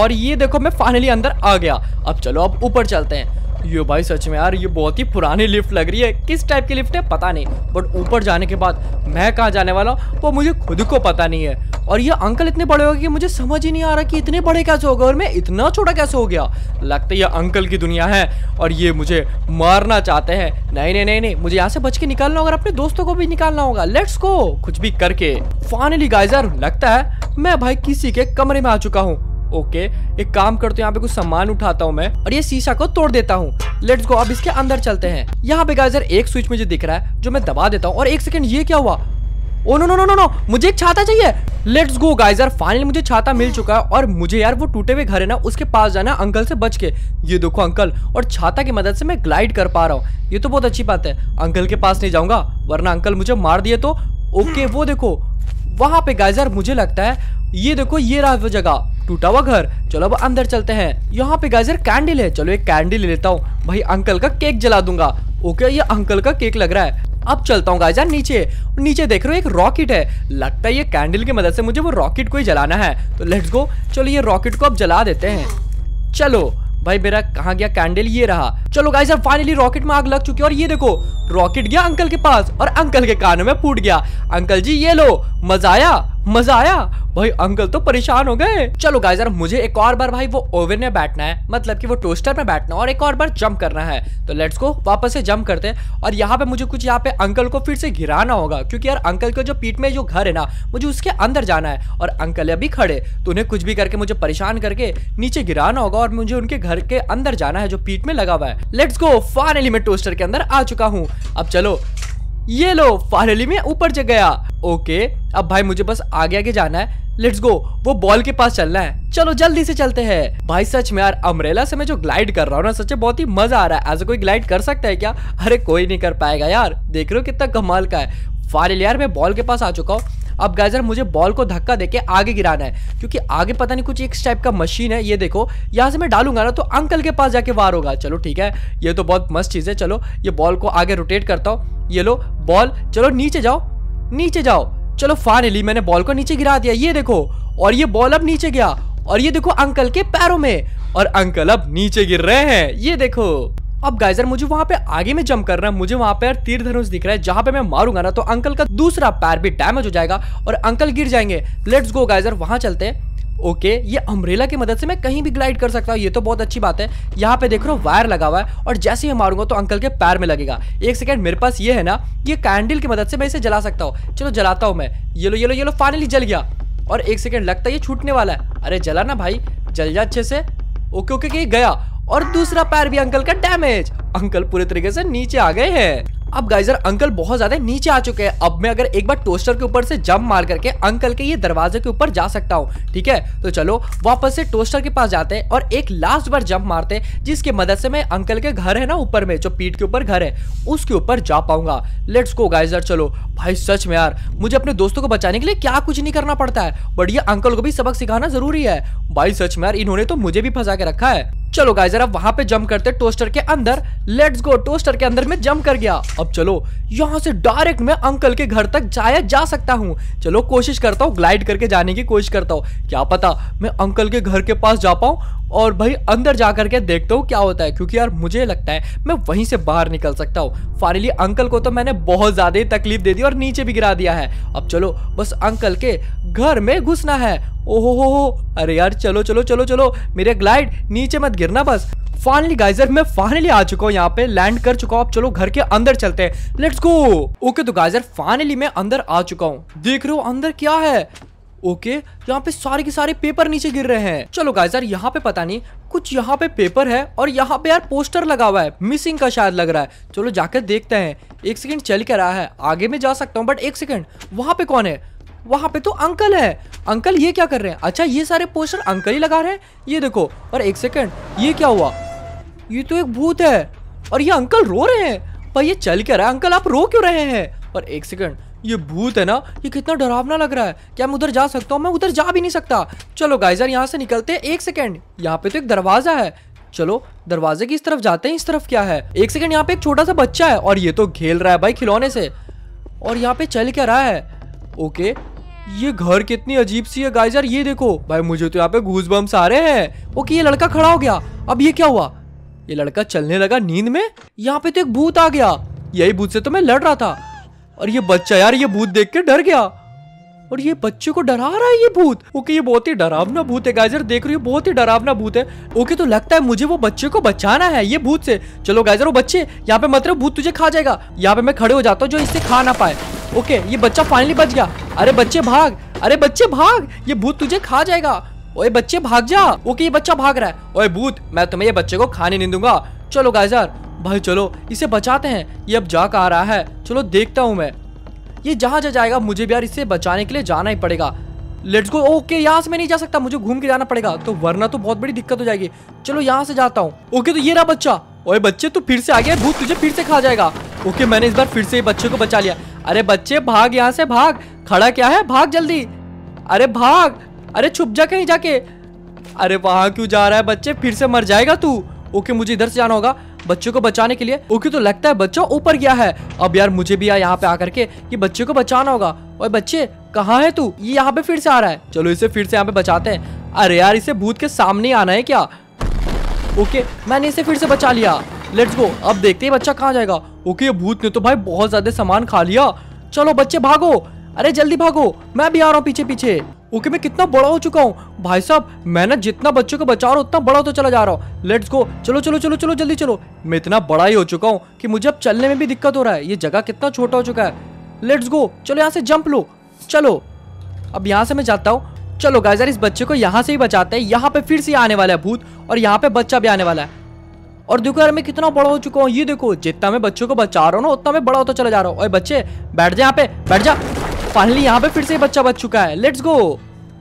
और ये देखो मैं फाइनली अंदर आ गया अब चलो अब ऊपर चलते हैं ये भाई सच में यार ये बहुत ही पुरानी लिफ्ट लग रही है किस टाइप की लिफ्ट है पता नहीं बट ऊपर जाने के बाद मैं कहाँ जाने वाला हूँ वो मुझे खुद को पता नहीं है और ये अंकल इतने बड़े हो गए कि मुझे समझ ही नहीं आ रहा कि इतने बड़े कैसे हो गए और मैं इतना छोटा कैसे हो गया लगता है ये अंकल की दुनिया है और ये मुझे मारना चाहते हैं नहीं नहीं नहीं नहीं मुझे यहाँ से बच के निकालना होगा अपने दोस्तों को भी निकालना होगा लेट्स को कुछ भी करके फाइनली गाइजर लगता है मैं भाई किसी के कमरे में आ चुका हूँ ओके एक काम करते यहाँ पे कुछ सामान उठाता हूँ मैं और ये शीशा को तोड़ देता हूँ लेट्स गो अब इसके अंदर चलते हैं यहाँ पे गाइजर एक स्विच मुझे दिख रहा है जो मैं दबा देता हूँ और एक सेकंड ये क्या हुआ oh no no no no no मुझे एक छाता चाहिए लेट्स गो गाइस यार फाइनली मुझे छाता मिल चुका है और मुझे यार वो टूटे हुए घर है ना उसके पास जाना अंकल से बच के ये देखो अंकल और छाता की मदद से मैं ग्लाइड कर पा रहा हूँ ये तो बहुत अच्छी बात है अंकल के पास नहीं जाऊंगा वरना अंकल मुझे मार दिए तो ओके वो देखो वहां पे गाइजर मुझे लगता है ये देखो ये रहा वो जगह टूटा हुआ घर चलो अब अंदर चलते हैं यहाँ पे गाइजर कैंडल है चलो एक कैंडल ले लेता हूँ भाई अंकल का केक जला दूंगा ओके ये अंकल का केक लग रहा है अब चलता हूँ गाइजर नीचे नीचे देख रहे हो एक रॉकेट है लगता है ये कैंडल की मदद से मुझे वो रॉकेट को ही जलाना है तो लेट्स गो चलो ये रॉकेट को अब जला देते हैं चलो भाई मेरा कहाँ गया कैंडल ये रहा चलो गाइस अब फाइनली रॉकेट में आग लग चुकी है और ये देखो रॉकेट गया अंकल के पास और अंकल के कानों में फूट गया अंकल जी ये लो मजा आया मजा आया भाई अंकल तो परेशान हो गए चलो गाइस यार मुझे एक और बार भाई वो ओवन में बैठना है मतलब कि वो टोस्टर में बैठना और एक और बार जंप करना है तो लेट्स को वापस से जंप करते हैं और यहाँ पे मुझे कुछ यहाँ पे अंकल को फिर से घिराना होगा क्योंकि यार अंकल के जो पीठ में जो घर है ना मुझे उसके अंदर जाना है और अंकल अभी खड़े तो उन्हें कुछ भी करके मुझे परेशान करके नीचे गिराना होगा और मुझे उनके घर घर के अंदर जाना है जो पीठ में लगा हुआ है लेट्स गो फाइनली मैं टोस्टर के अंदर आ चुका हूँ अब चलो ये लो फाइनली मैं ऊपर जग गया ओके अब भाई मुझे बस आगे आगे जाना है लेट्स गो वो बॉल के पास चलना है चलो जल्दी से चलते हैं भाई सच में यार अमरेला से मैं जो ग्लाइड कर रहा हूँ ना सच में बहुत ही मजा आ रहा है ऐसा कोई ग्लाइड कर सकता है क्या अरे कोई नहीं कर पाएगा यार देख रहे हो कितना कमाल का है फाइनली यार मैं बॉल के पास आ चुका हूँ अब गाइजर मुझे बॉल को धक्का देके आगे गिराना है क्योंकि आगे पता नहीं कुछ एक टाइप का मशीन है ये देखो यहाँ से मैं डालूंगा ना तो अंकल के पास जाके वार होगा चलो ठीक है ये तो बहुत मस्त चीज़ है चलो ये बॉल को आगे रोटेट करता हूँ ये लो बॉल चलो नीचे जाओ नीचे जाओ चलो फाइनली मैंने बॉल को नीचे गिरा दिया ये देखो और ये बॉल अब नीचे गया और ये देखो अंकल के पैरों में और अंकल अब नीचे गिर रहे हैं ये देखो अब गाइजर मुझे वहाँ पे आगे में जम करना है मुझे वहाँ पे तीर धनुष दिख रहा है जहाँ पे मैं मारूंगा ना तो अंकल का दूसरा पैर भी डैमेज हो जाएगा और अंकल गिर जाएंगे लेट्स गो गाइजर वहाँ चलते हैं ओके ये अम्ब्रेला की मदद से मैं कहीं भी ग्लाइड कर सकता हूँ ये तो बहुत अच्छी बात है यहाँ पे देख रहा हूँ वायर लगा हुआ है और जैसे ही मारूंगा तो अंकल के पैर में लगेगा एक सेकेंड मेरे पास ये है ना ये कैंडल की मदद से मैं इसे जला सकता हूँ चलो जलाता हूँ मैं ये लो ये लो ये लो फाइनली जल गया और एक सेकेंड लगता है ये छूटने वाला है अरे जला ना भाई जल जा अच्छे से ओके ओके ये गया और दूसरा पैर भी अंकल का डैमेज अंकल पूरे तरीके से नीचे आ गए हैं अब गाइजर अंकल बहुत ज्यादा नीचे आ चुके हैं अब मैं अगर एक बार टोस्टर के ऊपर से जंप मार करके अंकल के ये दरवाजे के ऊपर जा सकता हूँ ठीक है तो चलो वापस से टोस्टर के पास जाते हैं और एक लास्ट बार जंप मारते हैं जिसकी मदद से मैं अंकल के घर है ना ऊपर में जो पीठ के ऊपर घर है उसके ऊपर जा पाऊंगा लेट्स को गाइजर चलो भाई सच में यार मुझे अपने दोस्तों को बचाने के लिए क्या कुछ नहीं करना पड़ता है बट ये अंकल को भी सबक सिखाना जरूरी है भाई सच में यार इन्होंने तो मुझे भी फंसा के रखा है चलो गाय जरा वहां पे जम्प करते टोस्टर के अंदर लेट्स गो टोस्टर के अंदर में जम्प कर गया अब चलो यहाँ से डायरेक्ट मैं अंकल के घर तक जाया जा सकता हूँ चलो कोशिश करता हूँ ग्लाइड करके जाने की कोशिश करता हूँ क्या पता मैं अंकल के घर के पास जा पाऊँ और भाई अंदर जा करके देखता हूँ क्या होता है क्योंकि यार मुझे लगता है मैं वहीं से बाहर निकल सकता हूँ फाइनली अंकल को तो मैंने बहुत ज़्यादा ही तकलीफ दे दी और नीचे भी गिरा दिया है अब चलो बस अंकल के घर में घुसना है ओहो हो हो अरे यार चलो चलो चलो चलो मेरे ग्लाइड नीचे मत गिरना बस फाइनली गाइजर मैं फाइनली आ चुका हूँ यहाँ पे लैंड कर चुका हूँ अब चलो घर के अंदर चलते हैं लेट्स गो ओके तो गाइजर फाइनली मैं अंदर आ चुका हूँ देख रहे हो अंदर क्या है ओके यहाँ पे सारे के सारे पेपर नीचे गिर रहे हैं चलो गाइस यार यहाँ पे पता नहीं कुछ यहाँ पे पेपर है और यहाँ पे यार पोस्टर लगा हुआ है मिसिंग का शायद लग रहा है चलो जाकर देखते हैं एक सेकंड चल के रहा है आगे में जा सकता हूँ बट एक सेकंड वहाँ पे कौन है वहाँ पे तो अंकल है अंकल ये क्या कर रहे हैं अच्छा ये सारे पोस्टर अंकल ही लगा रहे हैं ये देखो और एक सेकेंड ये क्या हुआ ये तो एक भूत है और ये अंकल रो रहे हैं पर ये चल के रहा है अंकल आप रो क्यों रहे हैं और एक सेकंड ये भूत है ना ये कितना डरावना लग रहा है क्या मैं उधर जा सकता हूँ मैं उधर जा भी नहीं सकता चलो गाइजर यहाँ से निकलते हैं एक सेकेंड यहाँ पे तो एक दरवाजा है चलो दरवाजे की इस तरफ जाते हैं इस तरफ क्या है एक सेकेंड यहाँ पे एक छोटा सा बच्चा है और ये तो खेल रहा है भाई खिलौने से और यहाँ पे चल क्या रहा है ओके ये घर कितनी अजीब सी है गाइजर ये देखो भाई मुझे तो यहाँ पे घूस बम सारे है ओके ये लड़का खड़ा हो गया अब ये क्या हुआ ये लड़का चलने लगा नींद में यहाँ पे तो एक भूत आ गया यही भूत से तो मैं लड़ रहा था और ये बच्चा यार ये भूत देख के डर गया और ये बच्चे को डरा रहा है ये भूत ओके ये बहुत ही डरावना भूत है गाइजर देख रही हो बहुत ही डरावना भूत है ओके तो लगता है मुझे वो बच्चे को बचाना है ये भूत से चलो गाइजर वो बच्चे यहाँ पे मतलब भूत तुझे खा जाएगा यहाँ पे मैं खड़े हो जाता हूँ जो इससे खा ना पाए ओके ये बच्चा फाइनली बच गया अरे बच्चे भाग अरे बच्चे भाग ये भूत तुझे खा जाएगा ओए बच्चे भाग जा ओके ये बच्चा भाग रहा है ओए भूत मैं तुम्हें ये बच्चे को खाने नहीं दूंगा चलो गाइजर भाई चलो इसे बचाते हैं ये अब जाग आ रहा है चलो देखता हूँ मैं ये जहाँ जा जाएगा मुझे भी यार इसे बचाने के लिए जाना ही पड़ेगा लेट्स गो ओके यहाँ से मैं नहीं जा सकता मुझे घूम के जाना पड़ेगा तो वरना तो बहुत बड़ी दिक्कत हो जाएगी चलो यहाँ से जाता हूँ ओके तो ये रहा बच्चा ओए बच्चे तू फिर से आ गया भूत तुझे फिर से खा जाएगा ओके मैंने इस बार फिर से बच्चे को बचा लिया अरे बच्चे भाग यहाँ से भाग खड़ा क्या है भाग जल्दी अरे भाग अरे छुप जा कहीं जाके अरे वहाँ क्यों जा रहा है बच्चे फिर से मर जाएगा तू ओके मुझे इधर से जाना होगा बच्चों को बचाने के लिए ओके तो लगता है बच्चा ऊपर गया है अब यार मुझे भी यहाँ पे आकर के कि बच्चे को बचाना होगा और बच्चे कहाँ है तू ये यहाँ पे फिर से आ रहा है चलो इसे फिर से यहाँ पे बचाते हैं अरे यार इसे भूत के सामने आना है क्या ओके मैंने इसे फिर से बचा लिया लेट्स गो अब देखते हैं बच्चा कहाँ जाएगा ओके ये भूत ने तो भाई बहुत ज्यादा सामान खा लिया चलो बच्चे भागो अरे जल्दी भागो मैं भी आ रहा हूँ पीछे पीछे ओके मैं कितना बड़ा हो चुका हूँ भाई साहब मैंने जितना बच्चों को बचा रहा हूँ उतना बड़ा होता तो चला जा रहा हूँ लेट्स गो चलो चलो चलो चलो जल्दी चलो मैं इतना बड़ा ही हो चुका हूँ कि मुझे अब चलने में भी दिक्कत हो रहा है ये जगह कितना छोटा हो चुका है लेट्स गो चलो यहाँ से जंप लो चलो अब यहाँ से मैं जाता हूँ चलो गाइजर इस बच्चे को यहाँ से ही बचाते हैं यहाँ पे फिर से आने वाला है भूत और यहाँ पे बच्चा भी आने वाला है और देखो यार मैं कितना बड़ा हो चुका हूँ ये देखो जितना मैं बच्चों को बचा रहा हूँ ना उतना मैं बड़ा होता चला जा रहा हूँ और बच्चे बैठ जा यहाँ पे बैठ जा फाइनली यहाँ पे फिर से बच्चा बच चुका है लेट्स गो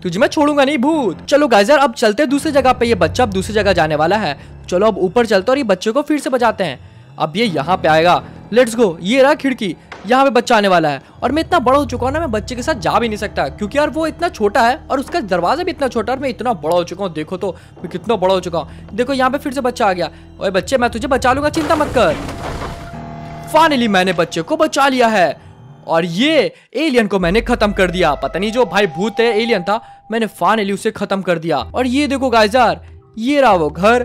तुझे मैं छोड़ूंगा नहीं भूत चलो गाइजर अब चलते दूसरी जगह पे ये बच्चा अब दूसरी जगह जाने वाला है चलो अब ऊपर चलते और ये बच्चे को फिर से बचाते हैं अब ये यहाँ पे आएगा लेट्स गो ये रहा खिड़की यहाँ पे बच्चा आने वाला है और मैं इतना बड़ा हो चुका हूँ ना मैं बच्चे के साथ जा भी नहीं सकता क्योंकि यार वो इतना छोटा है और उसका दरवाजा भी इतना छोटा है और मैं इतना बड़ा हो चुका हूँ देखो तो मैं कितना बड़ा हो चुका हूँ देखो यहाँ पे फिर से बच्चा आ गया और बच्चे मैं तुझे बचा लूंगा चिंता मत कर फाइनली मैंने बच्चे को बचा लिया है और ये एलियन को मैंने खत्म कर दिया पता नहीं जो भाई भूत है एलियन था मैंने फाइनली उसे खत्म कर दिया और ये देखो गाइजार ये रहा वो घर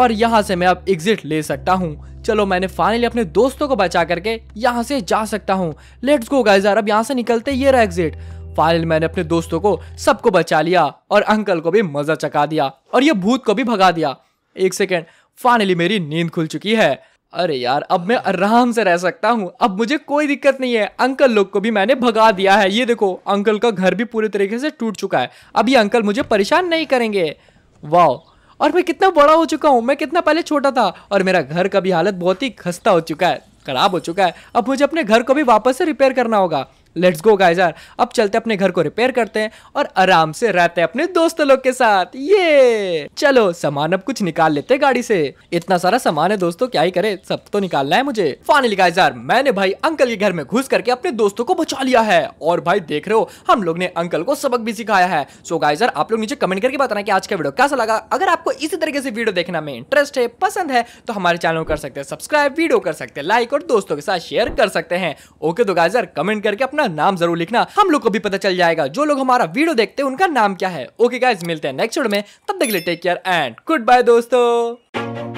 और यहाँ से मैं अब एग्जिट ले सकता हूँ चलो मैंने फाइनली अपने दोस्तों को बचा करके यहाँ से जा सकता हूँ लेट्स गो गाइजार अब यहाँ से निकलते ये रहा एग्जिट फाइनल मैंने अपने दोस्तों को सबको बचा लिया और अंकल को भी मजा चका दिया और ये भूत को भी भगा दिया एक सेकेंड फाइनली मेरी नींद खुल चुकी है अरे यार अब मैं आराम से रह सकता हूँ अब मुझे कोई दिक्कत नहीं है अंकल लोग को भी मैंने भगा दिया है ये देखो अंकल का घर भी पूरे तरीके से टूट चुका है अब ये अंकल मुझे परेशान नहीं करेंगे वाह और मैं कितना बड़ा हो चुका हूँ मैं कितना पहले छोटा था और मेरा घर का भी हालत बहुत ही खस्ता हो चुका है खराब हो चुका है अब मुझे अपने घर को भी वापस से रिपेयर करना होगा लेट्स गो गाइस यार अब चलते अपने घर को रिपेयर करते हैं और आराम से रहते हैं अपने दोस्तों लोग के साथ ये चलो सामान अब कुछ निकाल लेते हैं गाड़ी से इतना सारा सामान है दोस्तों क्या ही करे सब तो निकालना है मुझे फाइनली गाइस यार मैंने भाई अंकल के घर में घुस करके अपने दोस्तों को बचा लिया है और भाई देख रहे हो हम लोग ने अंकल को सबक भी सिखाया है सो गाइजर यार आप लोग नीचे कमेंट करके बताना की आज का वीडियो कैसा लगा अगर आपको इसी तरीके से वीडियो देखना में इंटरेस्ट है पसंद है तो हमारे चैनल कर सकते हैं सब्सक्राइब वीडियो कर सकते हैं लाइक और दोस्तों के साथ शेयर कर सकते हैं ओके तो गाइजर यार कमेंट करके अपना अपना नाम जरूर लिखना हम लोग को भी पता चल जाएगा जो लोग हमारा वीडियो देखते हैं उनका नाम क्या है ओके गाइज मिलते हैं नेक्स्ट वीडियो में तब देख के take care and goodbye दोस्तों